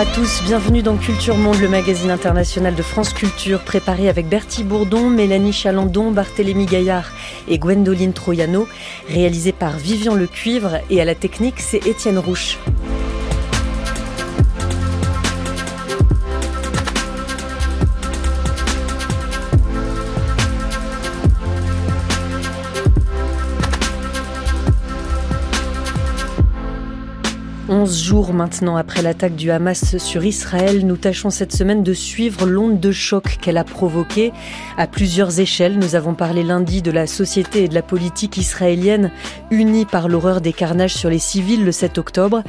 à tous, bienvenue dans Culture Monde, le magazine international de France Culture, préparé avec Bertie Bourdon, Mélanie Chalandon, Barthélémy Gaillard et Gwendoline Troyano, réalisé par Vivian Le Cuivre et à la technique c'est Étienne Rouche. 11 jours maintenant après l'attaque du Hamas sur Israël, nous tâchons cette semaine de suivre l'onde de choc qu'elle a provoquée à plusieurs échelles. Nous avons parlé lundi de la société et de la politique israélienne unie par l'horreur des carnages sur les civils le 7 octobre.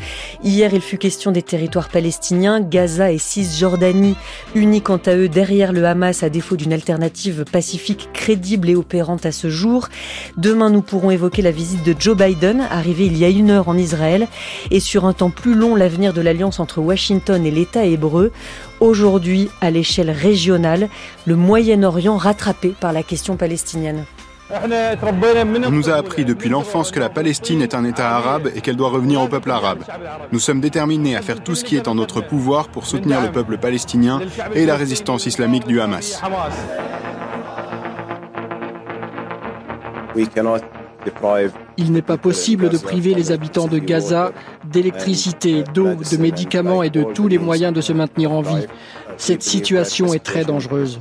Hier, il fut question des territoires palestiniens, Gaza et Cisjordanie, unis quant à eux derrière le Hamas à défaut d'une alternative pacifique crédible et opérante à ce jour. Demain, nous pourrons évoquer la visite de Joe Biden, arrivé il y a une heure en Israël, et sur un plus long l'avenir de l'alliance entre Washington et l'État hébreu, aujourd'hui, à l'échelle régionale, le Moyen-Orient rattrapé par la question palestinienne. On nous a appris depuis l'enfance que la Palestine est un État arabe et qu'elle doit revenir au peuple arabe. Nous sommes déterminés à faire tout ce qui est en notre pouvoir pour soutenir le peuple palestinien et la résistance islamique du Hamas. We il n'est pas possible de priver les habitants de Gaza d'électricité, d'eau, de médicaments et de tous les moyens de se maintenir en vie. Cette situation est très dangereuse.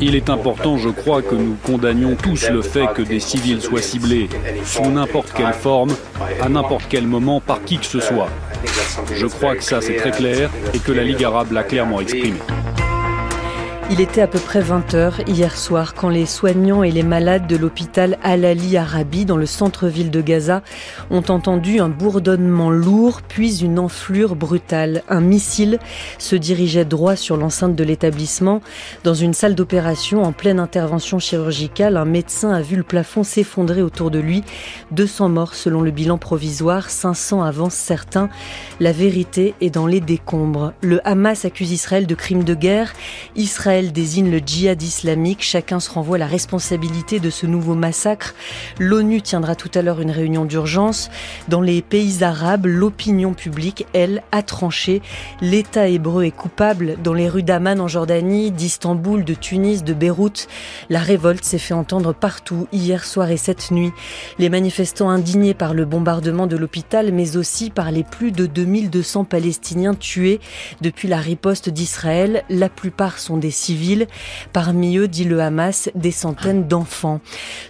Il est important, je crois, que nous condamnions tous le fait que des civils soient ciblés, sous n'importe quelle forme, à n'importe quel moment, par qui que ce soit. Je crois que ça, c'est très clair et que la Ligue arabe l'a clairement exprimé. Il était à peu près 20h hier soir quand les soignants et les malades de l'hôpital Al-Ali Arabi dans le centre-ville de Gaza ont entendu un bourdonnement lourd puis une enflure brutale. Un missile se dirigeait droit sur l'enceinte de l'établissement. Dans une salle d'opération en pleine intervention chirurgicale, un médecin a vu le plafond s'effondrer autour de lui. 200 morts selon le bilan provisoire, 500 avancent certains. La vérité est dans les décombres. Le Hamas accuse Israël de crimes de guerre. Israël désigne le djihad islamique. Chacun se renvoie la responsabilité de ce nouveau massacre. L'ONU tiendra tout à l'heure une réunion d'urgence. Dans les pays arabes, l'opinion publique, elle, a tranché. L'État hébreu est coupable. Dans les rues d'Aman en Jordanie, d'Istanbul, de Tunis, de Beyrouth, la révolte s'est fait entendre partout hier soir et cette nuit. Les manifestants indignés par le bombardement de l'hôpital, mais aussi par les plus de 2200 Palestiniens tués depuis la riposte d'Israël. La plupart sont des civils, parmi eux, dit le Hamas, des centaines d'enfants.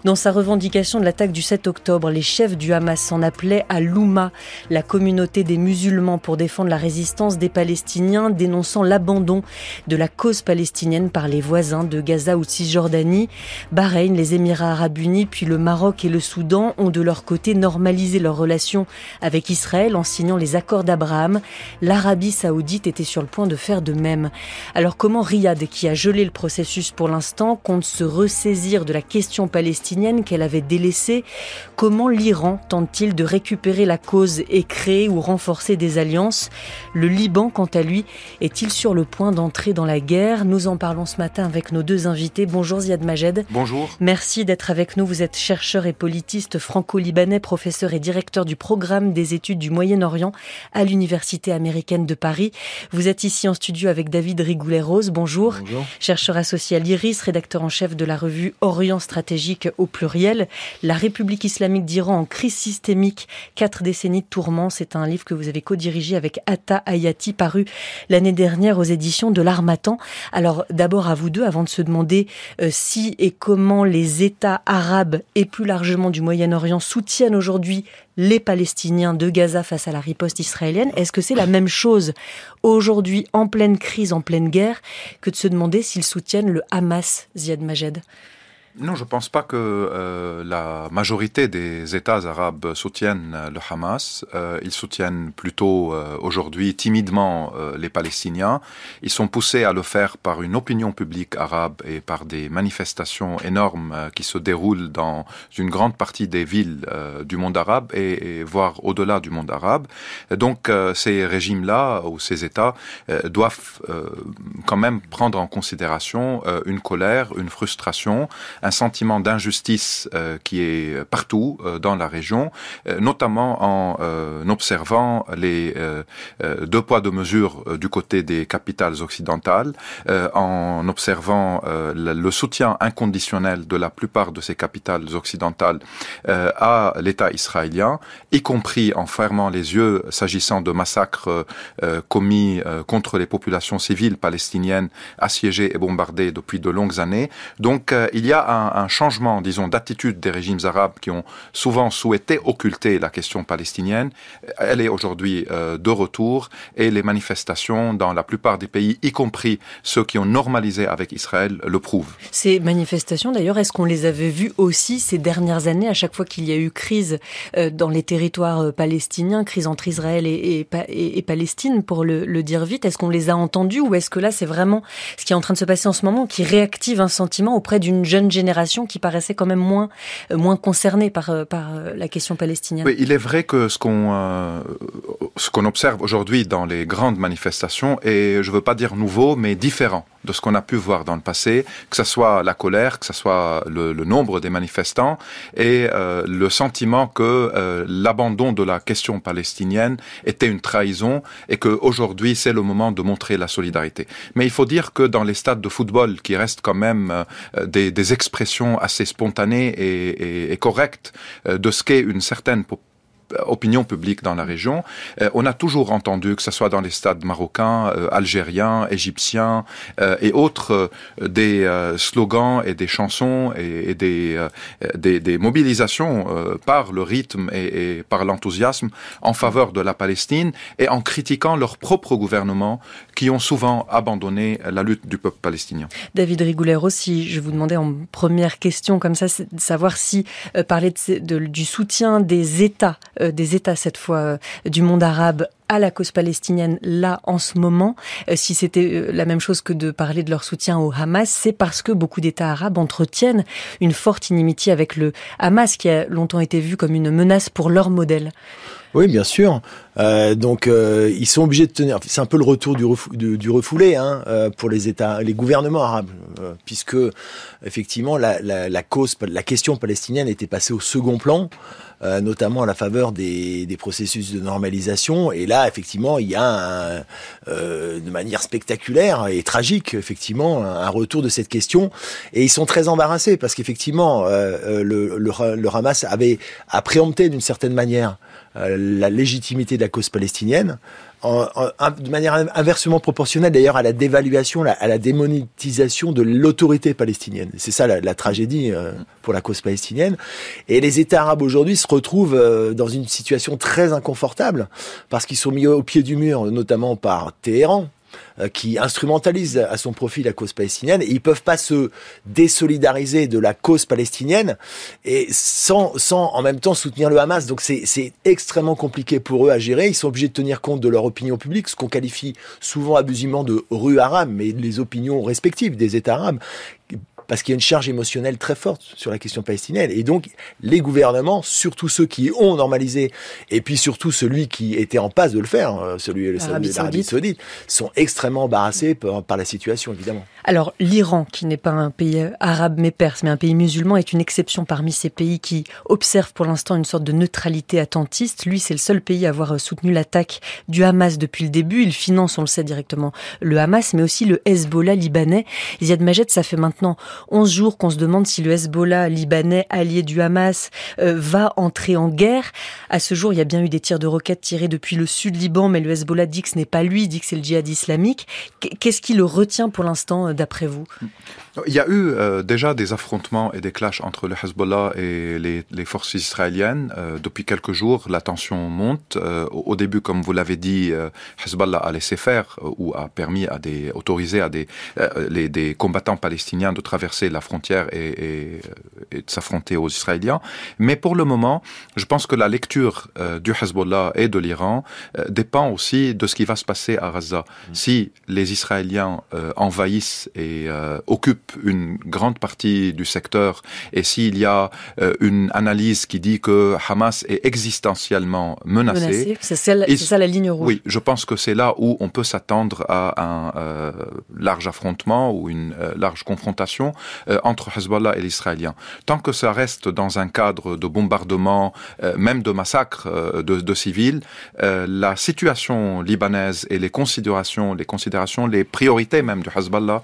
Dans sa revendication de l'attaque du 7 octobre, les chefs du Hamas s'en appelaient à l'UMA, la communauté des musulmans, pour défendre la résistance des Palestiniens, dénonçant l'abandon de la cause palestinienne par les voisins de Gaza ou de Cisjordanie. Bahreïn, les Émirats arabes unis, puis le Maroc et le Soudan ont de leur côté normalisé leurs relations avec Israël en signant les accords d'Abraham. L'Arabie saoudite était sur le point de faire de même. Alors comment Riyad, qui a gelé le processus pour l'instant, compte se ressaisir de la question palestinienne qu'elle avait délaissée. Comment l'Iran tente-t-il de récupérer la cause et créer ou renforcer des alliances Le Liban, quant à lui, est-il sur le point d'entrer dans la guerre Nous en parlons ce matin avec nos deux invités. Bonjour Ziad Majed. Bonjour. Merci d'être avec nous. Vous êtes chercheur et politiste franco-libanais, professeur et directeur du programme des études du Moyen-Orient à l'Université américaine de Paris. Vous êtes ici en studio avec David Rigoulet-Rose. Bonjour. Bonjour. Chercheur associé à l'IRIS, rédacteur en chef de la revue Orient Stratégique au pluriel, La République islamique d'Iran en crise systémique, quatre décennies de tourments. C'est un livre que vous avez co-dirigé avec Atta Hayati, paru l'année dernière aux éditions de l'Armatan. Alors d'abord à vous deux, avant de se demander euh, si et comment les États arabes et plus largement du Moyen-Orient soutiennent aujourd'hui les Palestiniens de Gaza face à la riposte israélienne. Est-ce que c'est la même chose aujourd'hui, en pleine crise, en pleine guerre, que de se demander s'ils soutiennent le Hamas, Ziad Majed non, je ne pense pas que euh, la majorité des États arabes soutiennent euh, le Hamas. Euh, ils soutiennent plutôt aujourd'hui timidement les Palestiniens. Ils sont poussés à le faire par une opinion publique arabe et par des manifestations énormes qui se déroulent dans une grande partie des villes du monde arabe et, voire au-delà du monde arabe. donc ces régimes-là ou ces États doivent quand même prendre en considération une colère, une frustration un sentiment d'injustice euh, qui est euh, partout euh, dans la région, notamment en observant les deux poids deux mesures du côté des capitales occidentales, en observant le soutien inconditionnel de la plupart de ces capitales occidentales à l'État israélien, y compris en fermant les yeux s'agissant de massacres commis contre les populations civiles palestiniennes assiégées et bombardées depuis de longues années. Donc il y a un changement, disons, d'attitude des régimes arabes qui ont souvent souhaité occulter la question palestinienne. Elle est aujourd'hui euh, de retour et les manifestations dans la plupart des pays, y compris ceux qui ont normalisé avec Israël, le prouvent. Ces manifestations, d'ailleurs, est-ce qu'on les avait vues aussi ces dernières années, à chaque fois qu'il y a eu crise euh, dans les territoires euh, palestiniens, crise entre Israël et, et, Palestine, pour le, le dire vite, est-ce qu'on les a entendues ou est-ce que là, c'est vraiment ce qui est en train de se passer en ce moment qui réactive un sentiment auprès d'une jeune génération qui paraissait quand même moins, euh, moins concernée par, euh, par euh, la question palestinienne. Oui, il est vrai que ce qu'on ce qu'on observe aujourd'hui dans les grandes manifestations est, je ne veux pas dire nouveau, mais différent de ce qu'on a pu voir dans le passé, que ce soit la colère, que ce soit le, nombre des manifestants et le sentiment que l'abandon de la question palestinienne était une trahison et que aujourd'hui c'est le moment de montrer la solidarité. Mais il faut dire que dans les stades de football qui restent quand même des, des, assez spontanée et, et correcte euh, de ce qu'est une certaine euh, opinion publique dans la région, euh, on a toujours entendu, que ce soit dans les stades marocains, euh, algériens, égyptiens et autres, des slogans et des chansons et, des, des, des, mobilisations par le rythme et, par l'enthousiasme en faveur de la Palestine et en critiquant leur propre gouvernement qui ont souvent abandonné la lutte du peuple palestinien. David Rigouler aussi, je vous demandais en première question comme ça, de savoir si parler de, du soutien des États euh, des États, cette fois euh, du monde arabe, la cause palestinienne là en ce moment, euh, si c'était euh, la même chose que de parler de leur soutien au Hamas, c'est parce que beaucoup d'États arabes entretiennent une forte inimitié avec le Hamas qui a longtemps été vu comme une menace pour leur modèle. Oui, bien sûr. Euh, donc, ils sont obligés de tenir. C'est un peu le retour du, refoulé hein, pour les États, les gouvernements arabes, puisque effectivement la, cause, la question palestinienne était passée au second plan, notamment à la faveur des processus de normalisation. Et là, effectivement, il y a euh, de manière spectaculaire et tragique, effectivement, un retour de cette question. Et ils sont très embarrassés parce qu'effectivement, euh, euh, le, le, Hamas avait à d'une certaine manière la légitimité de la cause palestinienne de manière inversement proportionnelle d'ailleurs à la dévaluation, à la démonétisation de l'autorité palestinienne. C'est ça la, tragédie euh, pour la cause palestinienne. Et les États arabes aujourd'hui se retrouvent euh, dans une situation très inconfortable parce qu'ils sont mis au pied du mur, notamment par Téhéran, euh, qui instrumentalisent à son profit la cause palestinienne. Et ils peuvent pas se désolidariser de la cause palestinienne et sans, sans en même temps soutenir le Hamas. Donc c'est extrêmement compliqué pour eux à gérer. Ils sont obligés de tenir compte de leur opinion publique, ce qu'on qualifie souvent abusivement de rue arabe, mais les opinions respectives des États arabes parce qu'il y a une charge émotionnelle très forte sur la question palestinienne. Et donc, les gouvernements, surtout ceux qui ont normalisé, et puis surtout celui qui était en passe de le faire, hein, celui de l'Arabie saoudite. saoudite. sont extrêmement embarrassés par, par la situation, évidemment. Alors, l'Iran, qui n'est pas un pays arabe mais perse, mais un pays musulman, est une exception parmi ces pays qui observent pour l'instant une sorte de neutralité attentiste. Lui, c'est le seul pays à avoir soutenu l'attaque du Hamas depuis le début. Il finance, on le sait directement, le Hamas, mais aussi le Hezbollah libanais. Ziad Majed, ça fait maintenant 11 jours qu'on se demande si le Hezbollah libanais, allié du Hamas, euh, va entrer en guerre. À ce jour, il y a bien eu des tirs de roquettes tirés depuis le sud Liban, mais le Hezbollah dit que ce n'est pas lui, dit que c'est le djihad islamique. Qu'est-ce qui le retient pour l'instant, euh, d'après vous il y a eu euh, déjà des affrontements et des clashs entre le Hezbollah et les, les forces israéliennes. Euh, depuis quelques jours, la tension monte. Euh, au début, comme vous l'avez dit, Hezbollah a laissé faire ou a permis à des, autorisé à des, les, des combattants palestiniens de traverser la frontière et, et, et de s'affronter aux Israéliens. Mais pour le moment, je pense que la lecture du Hezbollah et de l'Iran dépend aussi de ce qui va se passer à Gaza. Mm. Si les Israéliens envahissent et occupent une grande partie du secteur et s'il y a euh, une analyse qui dit que Hamas est existentiellement menacé, c'est ça la ligne rouge. Oui, je pense que c'est là où on peut s'attendre à un euh, large affrontement ou une euh, large confrontation entre Hezbollah et l'Israélien. Tant que ça reste dans un cadre de bombardement, même de massacre de, civils, la situation libanaise et les considérations, les considérations, les priorités même du Hezbollah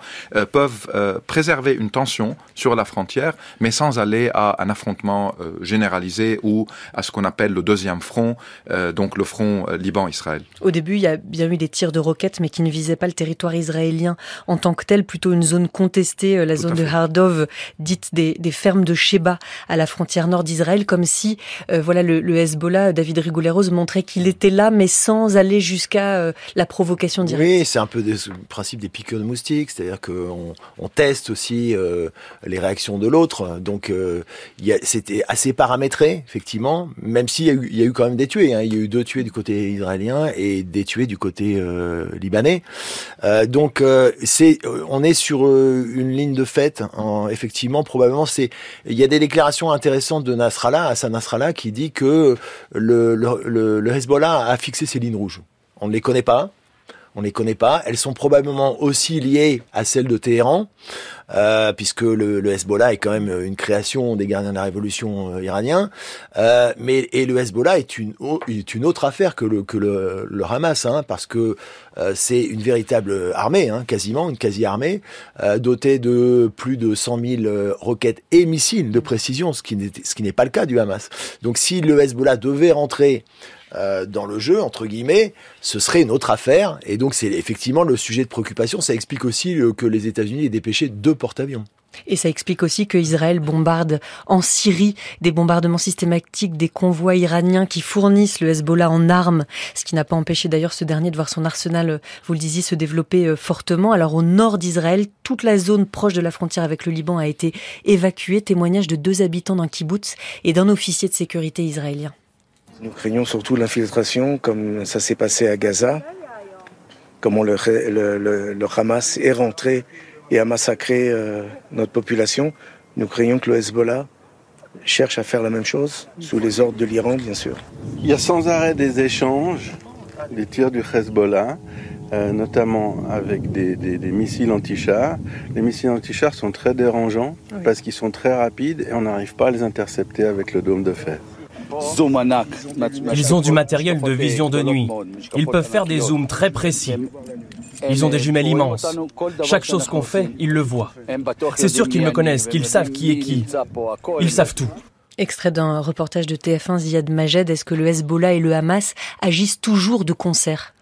peuvent préserver une tension sur la frontière, mais sans aller à un affrontement euh, généralisé ou à ce qu'on appelle le deuxième front, euh, donc le front euh, Liban-Israël. Au début, il y a bien eu des tirs de roquettes, mais qui ne visaient pas le territoire israélien en tant que tel, plutôt une zone contestée, la zone de Hardov, dite des, fermes de Sheba à la frontière nord d'Israël, comme si voilà le, Hezbollah, David Rigouleros, montrait qu'il était là, mais sans aller jusqu'à la provocation directe. Oui, c'est un peu le principe des piqûres de moustiques, c'est-à-dire qu'on on teste aussi, euh, les réactions de l'autre. Donc euh, c'était assez paramétré, effectivement, même s'il y, a eu, y eu quand même des tués. Hein. Il y a eu deux tués du côté israélien et des tués du côté euh, libanais. donc c'est, on est sur une ligne de fête, hein. effectivement, probablement. c'est Il y a des déclarations intéressantes de Nasrallah, Hassan Nasrallah, qui dit que le Hezbollah a fixé ses lignes rouges. On ne les connaît pas, on les connaît pas. Elles sont probablement aussi liées à celles de Téhéran, euh, puisque le, le, Hezbollah est quand même une création des gardiens de la révolution euh, iranien. Euh, mais et le Hezbollah est une une autre affaire que le que le, le Hamas, hein, parce que c'est une véritable armée, hein, quasiment une quasi-armée, dotée de plus de 100 000 roquettes et missiles de précision, ce ce qui n'est pas le cas du Hamas. Donc si le Hezbollah devait rentrer euh, dans le jeu, entre guillemets, ce serait une autre affaire. Et donc, c'est effectivement le sujet de préoccupation. Ça explique aussi que les États-Unis aient dépêché deux porte-avions. Et ça explique aussi que Israël bombarde en Syrie des bombardements systématiques des convois iraniens qui fournissent le Hezbollah en armes, ce qui n'a pas empêché d'ailleurs ce dernier de voir son arsenal, euh, vous le disiez, se développer euh, fortement. Alors au nord d'Israël, toute la zone proche de la frontière avec le Liban a été évacuée, témoignage de deux habitants d'un kibbutz et d'un officier de sécurité israélien. Nous craignons surtout l'infiltration, comme ça s'est passé à Gaza, comment le, Hamas est rentré et a massacré euh, notre population. Nous craignons que le Hezbollah cherche à faire la même chose, sous les ordres de l'Iran, bien sûr. Il y a sans arrêt des échanges, des tirs du Hezbollah, euh, notamment avec des, missiles anti-chars. Les missiles anti-chars sont très dérangeants parce qu'ils sont très rapides et on n'arrive pas à les intercepter avec le dôme de fer. Ils ont du matériel de vision de nuit. Ils peuvent faire des zooms très précis. Ils ont des jumelles immenses. Chaque chose qu'on fait, ils le voient. C'est sûr qu'ils me connaissent, qu'ils savent qui est qui. Ils savent tout. Extrait d'un reportage de TF1 Ziad Majed, est-ce que le Hezbollah et le Hamas agissent toujours de concert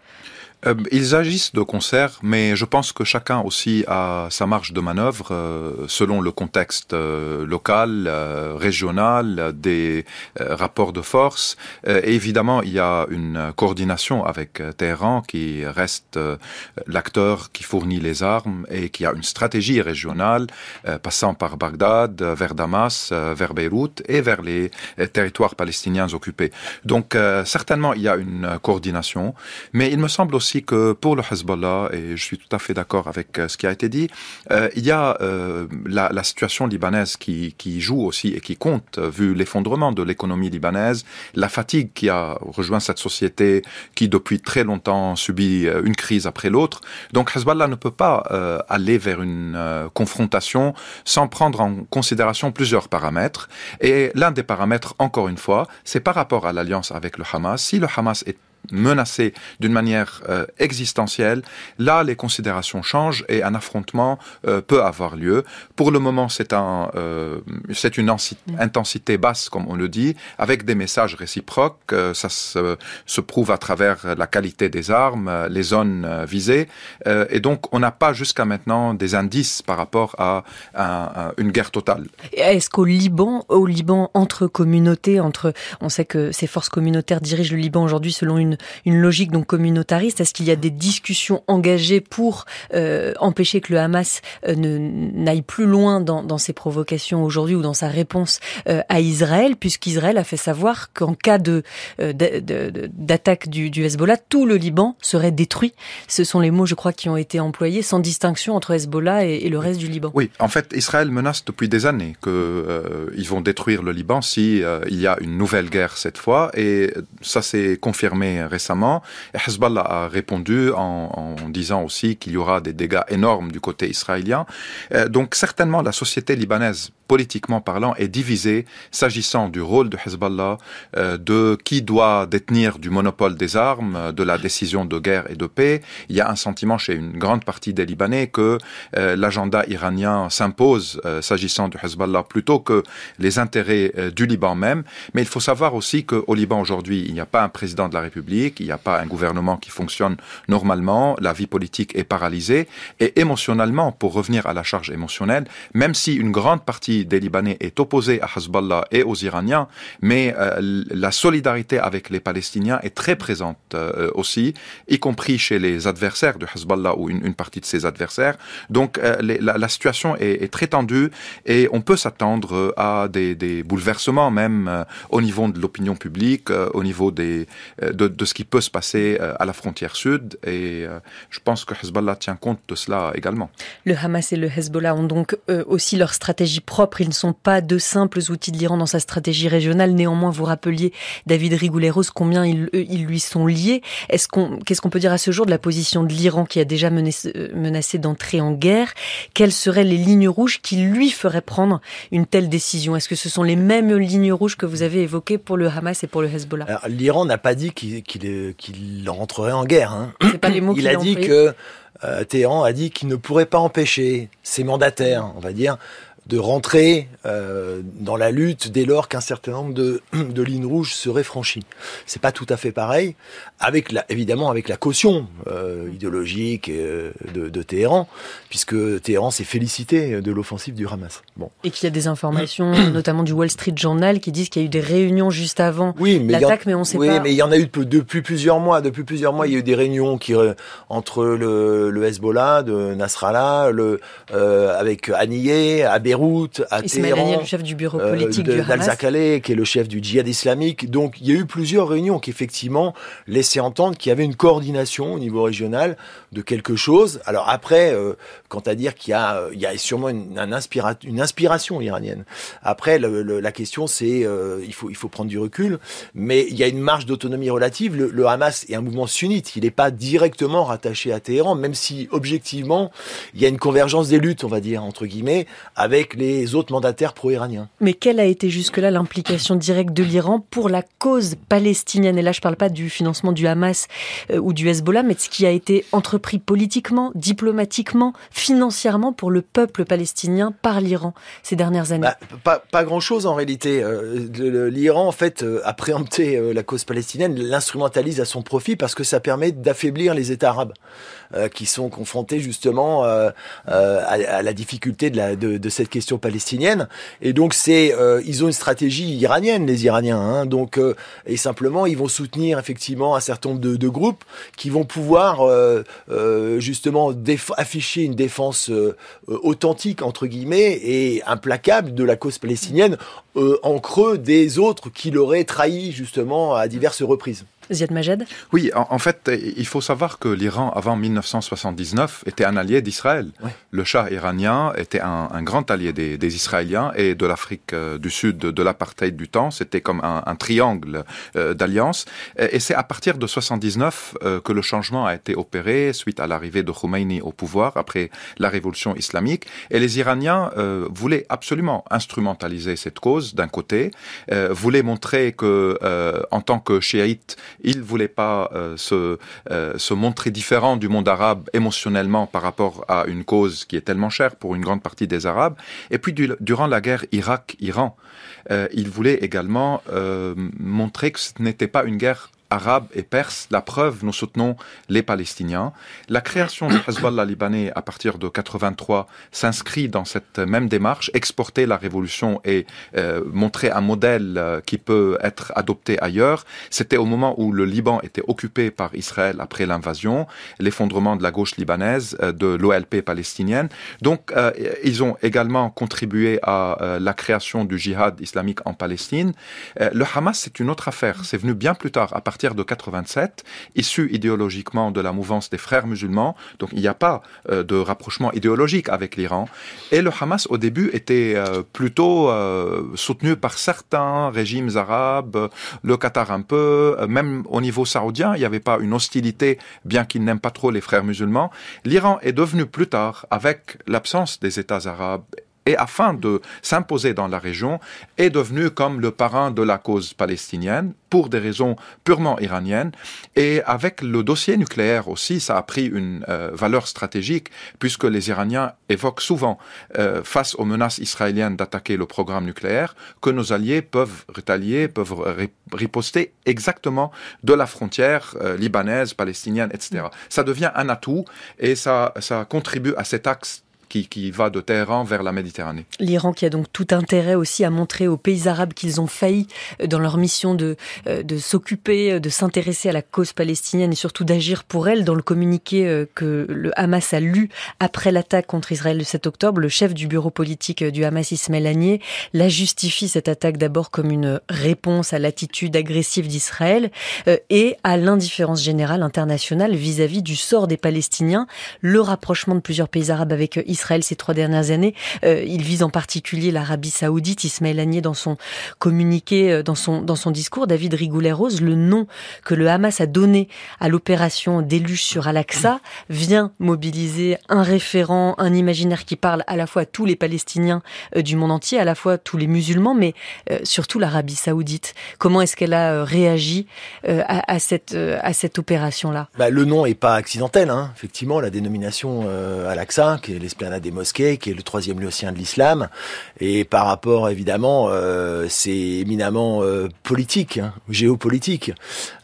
euh, ils agissent de concert, mais je pense que chacun aussi a sa marge de manœuvre euh, selon le contexte euh, local, régional, des rapports de force. évidemment, il y a une coordination avec Téhéran qui reste l'acteur qui fournit les armes et qui a une stratégie régionale passant par Bagdad, vers Damas, vers Beyrouth et vers les territoires palestiniens occupés. Donc certainement, il y a une coordination, mais il me semble aussi que pour le Hezbollah, et je suis tout à fait d'accord avec euh, ce qui a été dit, euh, il y a euh, la, situation libanaise qui, joue aussi et qui compte, vu l'effondrement de l'économie libanaise, la fatigue qui a rejoint cette société qui, depuis très longtemps, subit une crise après l'autre. Donc Hezbollah ne peut pas aller vers une confrontation sans prendre en considération plusieurs paramètres. Et l'un des paramètres, encore une fois, c'est par rapport à l'alliance avec le Hamas. Si le Hamas est menacés d'une manière euh, existentielle, là les considérations changent et un affrontement euh, peut avoir lieu. Pour le moment, c'est un, euh, c'est une mm. intensité basse, comme on le dit, avec des messages réciproques. ça se, prouve à travers la qualité des armes, les zones visées, et donc on n'a pas jusqu'à maintenant des indices par rapport à, une guerre totale. Est-ce qu'au Liban, au Liban entre communautés, entre, on sait que ces forces communautaires dirigent le Liban aujourd'hui selon une une, logique donc communautariste Est-ce qu'il y a des discussions engagées pour euh, empêcher que le Hamas euh, n'aille plus loin dans, ses provocations aujourd'hui ou dans sa réponse euh, à Israël, puisqu'Israël a fait savoir qu'en cas de d'attaque du, du, Hezbollah, tout le Liban serait détruit. Ce sont les mots, je crois, qui ont été employés sans distinction entre Hezbollah et, le reste du Liban. Oui, en fait, Israël menace depuis des années qu'ils ils vont détruire le Liban si il y a une nouvelle guerre cette fois, et ça s'est confirmé euh, récemment. Hezbollah a répondu en disant aussi qu'il y aura des dégâts énormes du côté israélien. Euh, donc certainement la société libanaise politiquement parlant, est divisé s'agissant du rôle de Hezbollah, euh, de qui doit détenir du monopole des armes, euh, de la décision de guerre et de paix. Il y a un sentiment chez une grande partie des Libanais que euh, l'agenda iranien s'impose s'agissant de Hezbollah plutôt que les intérêts du Liban même. Mais il faut savoir aussi qu'au Liban aujourd'hui, il n'y a pas un président de la République, il n'y a pas un gouvernement qui fonctionne normalement, la vie politique est paralysée. Et émotionnellement, pour revenir à la charge émotionnelle, même si une grande partie des Libanais est opposé à Hezbollah et aux Iraniens, mais euh, la solidarité avec les Palestiniens est très présente euh, aussi, y compris chez les adversaires de Hezbollah ou une, partie de ses adversaires. Donc euh, la, situation est, très tendue et on peut s'attendre à des, bouleversements même au niveau de l'opinion publique, au niveau des, de, de, ce qui peut se passer à la frontière sud. Et je pense que Hezbollah tient compte de cela également. Le Hamas et le Hezbollah ont donc aussi leur stratégie propre ils ne sont pas de simples outils de l'Iran dans sa stratégie régionale. Néanmoins, vous rappeliez, David Rigouleros, combien ils, lui sont liés. qu'est-ce qu'on peut dire à ce jour de la position de l'Iran qui a déjà euh, menacé, d'entrer en guerre Quelles seraient les lignes rouges qui lui feraient prendre une telle décision Est-ce que ce sont les mêmes lignes rouges que vous avez évoquées pour le Hamas et pour le Hezbollah L'Iran n'a pas dit qu'il, qu'il, entrerait en guerre. Hein. Il a, dit que euh, Téhéran a dit qu'il ne pourrait pas empêcher ses mandataires, on va dire, de rentrer euh, dans la lutte dès lors qu'un certain nombre de, de, lignes rouges seraient franchies. C'est pas tout à fait pareil, avec la, évidemment avec la caution euh, idéologique euh, de, de, Téhéran, puisque Téhéran s'est félicité de l'offensive du Hamas. Bon. Et qu'il y a des informations, notamment du Wall Street Journal, qui disent qu'il y a eu des réunions juste avant oui, l'attaque, mais on sait pas. Oui, mais il y en a eu depuis plusieurs mois. Depuis plusieurs mois, il y a eu des réunions qui entre le, le Hezbollah, de Nasrallah, le, avec Aniyeh, à route à Téhéran, le chef du bureau euh, politique qui est le chef du djihad islamique. Donc il y a eu plusieurs réunions qui effectivement laissaient entendre qu'il y avait une coordination au niveau régional de quelque chose. Alors après, euh, quant à dire qu'il y a, euh, sûrement une, une inspiration iranienne. Après, la question c'est, qu'il il faut il faut prendre du recul, mais il y a une marge d'autonomie relative. Le, le, Hamas est un mouvement sunnite, il n'est pas directement rattaché à Téhéran, même si objectivement il y a une convergence des luttes, on va dire entre guillemets, avec les autres mandataires pro-iraniens. Mais quelle a été jusque-là l'implication directe de l'Iran pour la cause palestinienne Et là, je ne parle pas du financement du Hamas euh, ou du Hezbollah, mais de ce qui a été entrepris politiquement, diplomatiquement, financièrement pour le peuple palestinien par l'Iran ces dernières années. Bah, pas, grand-chose en réalité. Euh, L'Iran, en fait, euh, a préempté la cause palestinienne, l'instrumentalise à son profit parce que ça permet d'affaiblir les États arabes. Euh, qui sont confrontés justement euh, euh, à, la difficulté de, cette question palestinienne. Et donc c'est, ils ont une stratégie iranienne, les Iraniens. Hein. donc et simplement ils vont soutenir effectivement un certain nombre de, de groupes qui vont pouvoir justement afficher une défense authentique entre guillemets et implacable de la cause palestinienne en creux des autres qui l'auraient trahi justement à diverses reprises. Ziad Majed Oui, en, fait, il faut savoir que l'Iran, avant 1979, était un allié d'Israël. Le Shah iranien était un, grand allié des, Israéliens et de l'Afrique euh, du Sud, de, l'apartheid du temps. C'était comme un, triangle euh, d'alliance. Et, c'est à partir de 79 euh, que le changement a été opéré suite à l'arrivée de Khomeini au pouvoir après la révolution islamique. Et les Iraniens voulaient absolument instrumentaliser cette cause d'un côté, voulaient montrer que en tant que chiites, il voulait pas euh, euh, se, montrer différent du monde arabe émotionnellement par rapport à une cause qui est tellement chère pour une grande partie des Arabes. Et puis durant la guerre Irak-Iran, euh, il voulait également montrer que ce n'était pas une guerre arabes et perses. La preuve, nous soutenons les Palestiniens. La création du Hezbollah libanais à partir de 83 s'inscrit dans cette même démarche, exporter la révolution et euh, montrer un modèle euh, qui peut être adopté ailleurs. C'était au moment où le Liban était occupé par Israël après l'invasion, l'effondrement de la gauche libanaise, euh, de l'OLP palestinienne. Donc, ils ont également contribué à la création du djihad islamique en Palestine. le Hamas, c'est une autre affaire. C'est venu bien plus tard, à partir de 87, issu idéologiquement de la mouvance des frères musulmans. Donc il n'y a pas euh, de rapprochement idéologique avec l'Iran. Et le Hamas, au début, était euh, plutôt euh, soutenu par certains régimes arabes, le Qatar un peu, même au niveau saoudien, il n'y avait pas une hostilité, bien qu'il n'aime pas trop les frères musulmans. L'Iran est devenu plus tard, avec l'absence des États arabes et afin de s'imposer dans la région, est devenu comme le parrain de la cause palestinienne pour des raisons purement iraniennes. Et avec le dossier nucléaire aussi, ça a pris une euh, valeur stratégique puisque les Iraniens évoquent souvent, euh, face aux menaces israéliennes d'attaquer le programme nucléaire, que nos alliés peuvent retalier, peuvent riposter exactement de la frontière euh, libanaise, palestinienne, etc. Ça devient un atout et ça, ça contribue à cet axe qui, va de Téhéran vers la Méditerranée. L'Iran qui a donc tout intérêt aussi à montrer aux pays arabes qu'ils ont failli euh, dans leur mission de, euh, de s'occuper, euh, de s'intéresser à la cause palestinienne et surtout d'agir pour elle. Dans le communiqué que le Hamas a lu après l'attaque contre Israël le 7 octobre, le chef du bureau politique du Hamas, Ismail Hanier, la justifie cette attaque d'abord comme une réponse à l'attitude agressive d'Israël et à l'indifférence générale internationale vis-à-vis -vis du sort des Palestiniens. Le rapprochement de plusieurs pays arabes avec Israël Israël ces trois dernières années. Euh, il vise en particulier l'Arabie saoudite. Ismaël Agnier, dans son communiqué, euh, dans son, dans son discours, David rigoulet le nom que le Hamas a donné à l'opération déluge sur Al-Aqsa vient mobiliser un référent, un imaginaire qui parle à la fois à tous les Palestiniens euh, du monde entier, à la fois à tous les musulmans, mais surtout l'Arabie saoudite. Comment est-ce qu'elle a réagi à, cette, à cette opération-là bah, Le nom n'est pas accidentel, hein. effectivement, la dénomination Al-Aqsa, qui est l'esprit a des Mosquées, qui est le troisième lieu de l'islam. Et par rapport, évidemment, euh, c'est éminemment euh, politique, hein, géopolitique.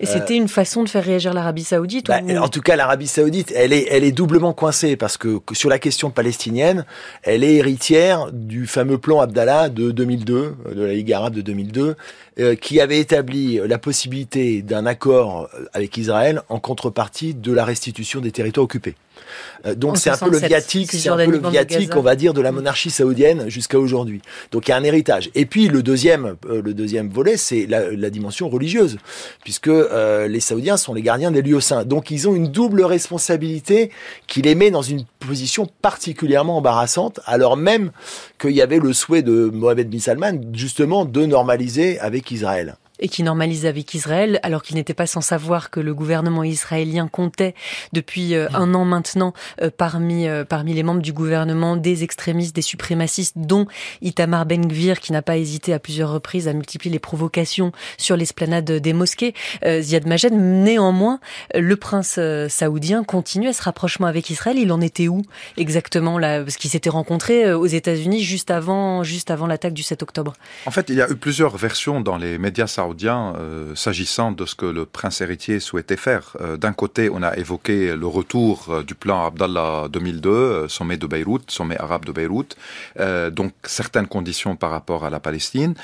Et c'était une façon de faire réagir l'Arabie saoudite bah, En tout cas, l'Arabie saoudite, elle est, elle est doublement coincée, parce que sur la question palestinienne, elle est héritière du fameux plan Abdallah de 2002, euh, de la Ligue arabe de 2002, euh, qui avait établi euh, la possibilité d'un accord euh, avec Israël en contrepartie de la restitution des territoires occupés. donc c'est un peu le viatique, c'est un peu le viatique, on va dire, de la mm. monarchie saoudienne jusqu'à aujourd'hui. Donc il y a un héritage. Et puis le deuxième, le deuxième volet, c'est la, la, dimension religieuse, puisque les Saoudiens sont les gardiens des lieux saints. Donc ils ont une double responsabilité qui les met dans une position particulièrement embarrassante, alors même qu'il y avait le souhait de Mohamed bin Salman justement de normaliser avec qu'Israël et qui normalise avec Israël, alors qu'il n'était pas sans savoir que le gouvernement israélien comptait depuis euh, un an maintenant euh, parmi, euh, parmi les membres du gouvernement des extrémistes, des suprémacistes, dont Itamar Ben-Gvir, qui n'a pas hésité à plusieurs reprises à multiplier les provocations sur l'esplanade des mosquées. Ziad Majed, néanmoins, le prince saoudien continuait ce rapprochement avec Israël. Il en était où exactement là, parce qu'il s'était rencontré aux États-Unis juste avant, juste avant l'attaque du 7 octobre. En fait, il y a eu plusieurs versions dans les médias saoudiens euh, s'agissant de ce que le prince héritier souhaitait faire. Euh, d'un côté, on a évoqué le retour euh, du plan Abdallah 2002, sommet de Beyrouth, sommet arabe de Beyrouth, donc certaines conditions par rapport à la Palestine.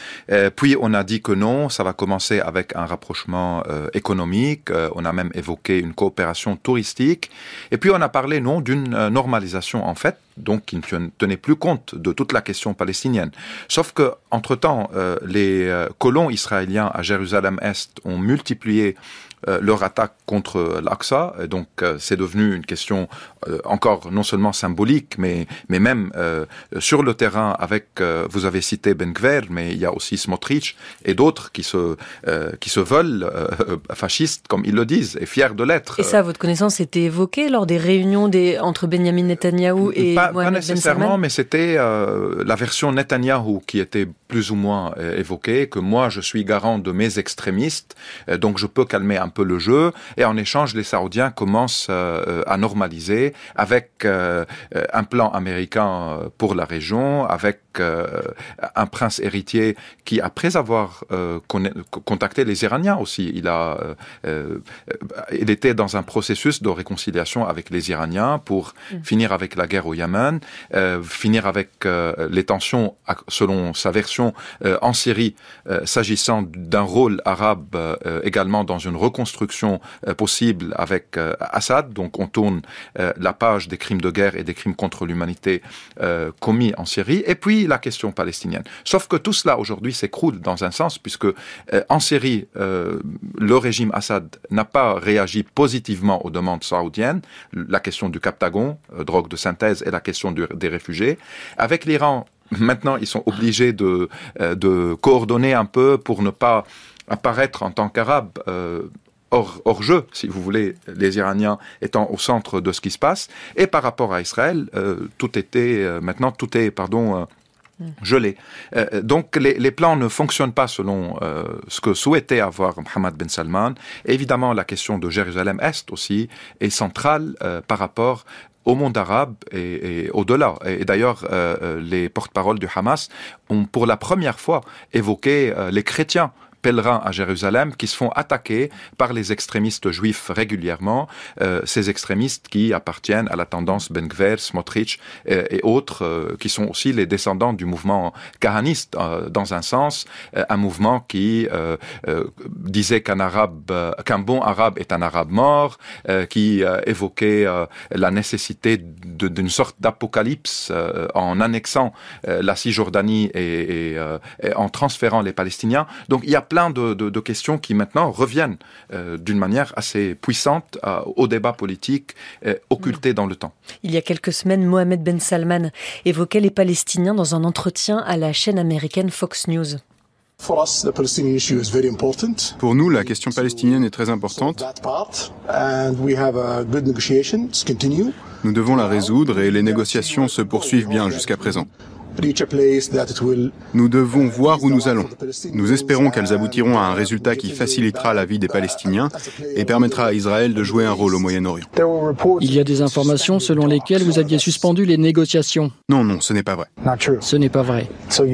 puis on a dit que non, ça va commencer avec un rapprochement économique, on a même évoqué une coopération touristique, et puis on a parlé non d'une normalisation en fait donc qui ne tenait plus compte de toute la question palestinienne. Sauf que, entre-temps, euh, les euh, colons israéliens à Jérusalem-Est ont multiplié euh, leur attaque contre euh, et Donc euh, c'est devenu une question encore non seulement symbolique, mais, mais même sur le terrain avec, vous avez cité Ben Gver, mais il y a aussi Smotrich et d'autres qui se, qui se veulent fascistes, comme ils le disent, et fiers de l'être. Et ça, votre connaissance, était évoquée lors des réunions des, entre Benjamin Netanyahou et pas, Mohamed pas ben nécessairement, mais c'était la version Netanyahou qui était plus ou moins évoquée, que moi je suis garant de mes extrémistes, donc je peux calmer un peu le jeu. Et en échange, les Saoudiens commencent euh, euh, à normaliser avec euh, un plan américain pour la région, avec euh, un prince héritier qui, après avoir euh, contacté les Iraniens aussi, il a, euh, il était dans un processus de réconciliation avec les Iraniens pour mm. finir avec la guerre au Yémen, finir avec les tensions, selon sa version, en Syrie, s'agissant d'un rôle arabe également dans une reconstruction possible avec Assad. Donc, on tourne la page des crimes de guerre et des crimes contre l'humanité commis en Syrie. Et puis la question palestinienne. Sauf que tout cela aujourd'hui s'écroule dans un sens, puisque euh, en Syrie, euh, le régime Assad n'a pas réagi positivement aux demandes saoudiennes, la question du captagon, euh, drogue de synthèse, et la question des réfugiés. Avec l'Iran, maintenant, ils sont obligés de, de, coordonner un peu pour ne pas apparaître en tant qu'arabe. Hors, hors, jeu, si vous voulez, les Iraniens étant au centre de ce qui se passe. Et par rapport à Israël, tout était maintenant, tout est, pardon, je l'ai. Euh, donc les, plans ne fonctionnent pas selon euh, ce que souhaitait avoir Mohammed Ben Salman. Évidemment, la question de Jérusalem-Est aussi est centrale euh, par rapport au monde arabe et, au-delà. Et, d'ailleurs, les porte-paroles du Hamas ont pour la première fois évoqué les chrétiens pèlerins à Jérusalem qui se font attaquer par les extrémistes juifs régulièrement, euh, ces extrémistes qui appartiennent à la tendance Ben Gver, Smotrich euh, et autres, euh, qui sont aussi les descendants du mouvement kahaniste, euh, dans un sens, un mouvement qui disait qu'un arabe, qu'un bon arabe est un arabe mort, qui évoquait la nécessité d'une sorte d'apocalypse en annexant la Cisjordanie et, et, et en transférant les Palestiniens. Donc il y a plein de, questions qui maintenant reviennent euh, d'une manière assez puissante au débat politique euh, occulté dans le temps. Il y a quelques semaines, Mohamed Ben Salman évoquait les Palestiniens dans un entretien à la chaîne américaine Fox News. Pour nous, la question palestinienne est très importante. Nous devons la résoudre et les négociations se poursuivent bien jusqu'à présent. Nous devons voir où nous allons. Nous espérons qu'elles aboutiront à un résultat qui facilitera la vie des Palestiniens et permettra à Israël de jouer un rôle au Moyen-Orient. Il y a des informations selon lesquelles vous aviez suspendu les négociations. Non, non, ce n'est pas vrai. Ce n'est pas vrai.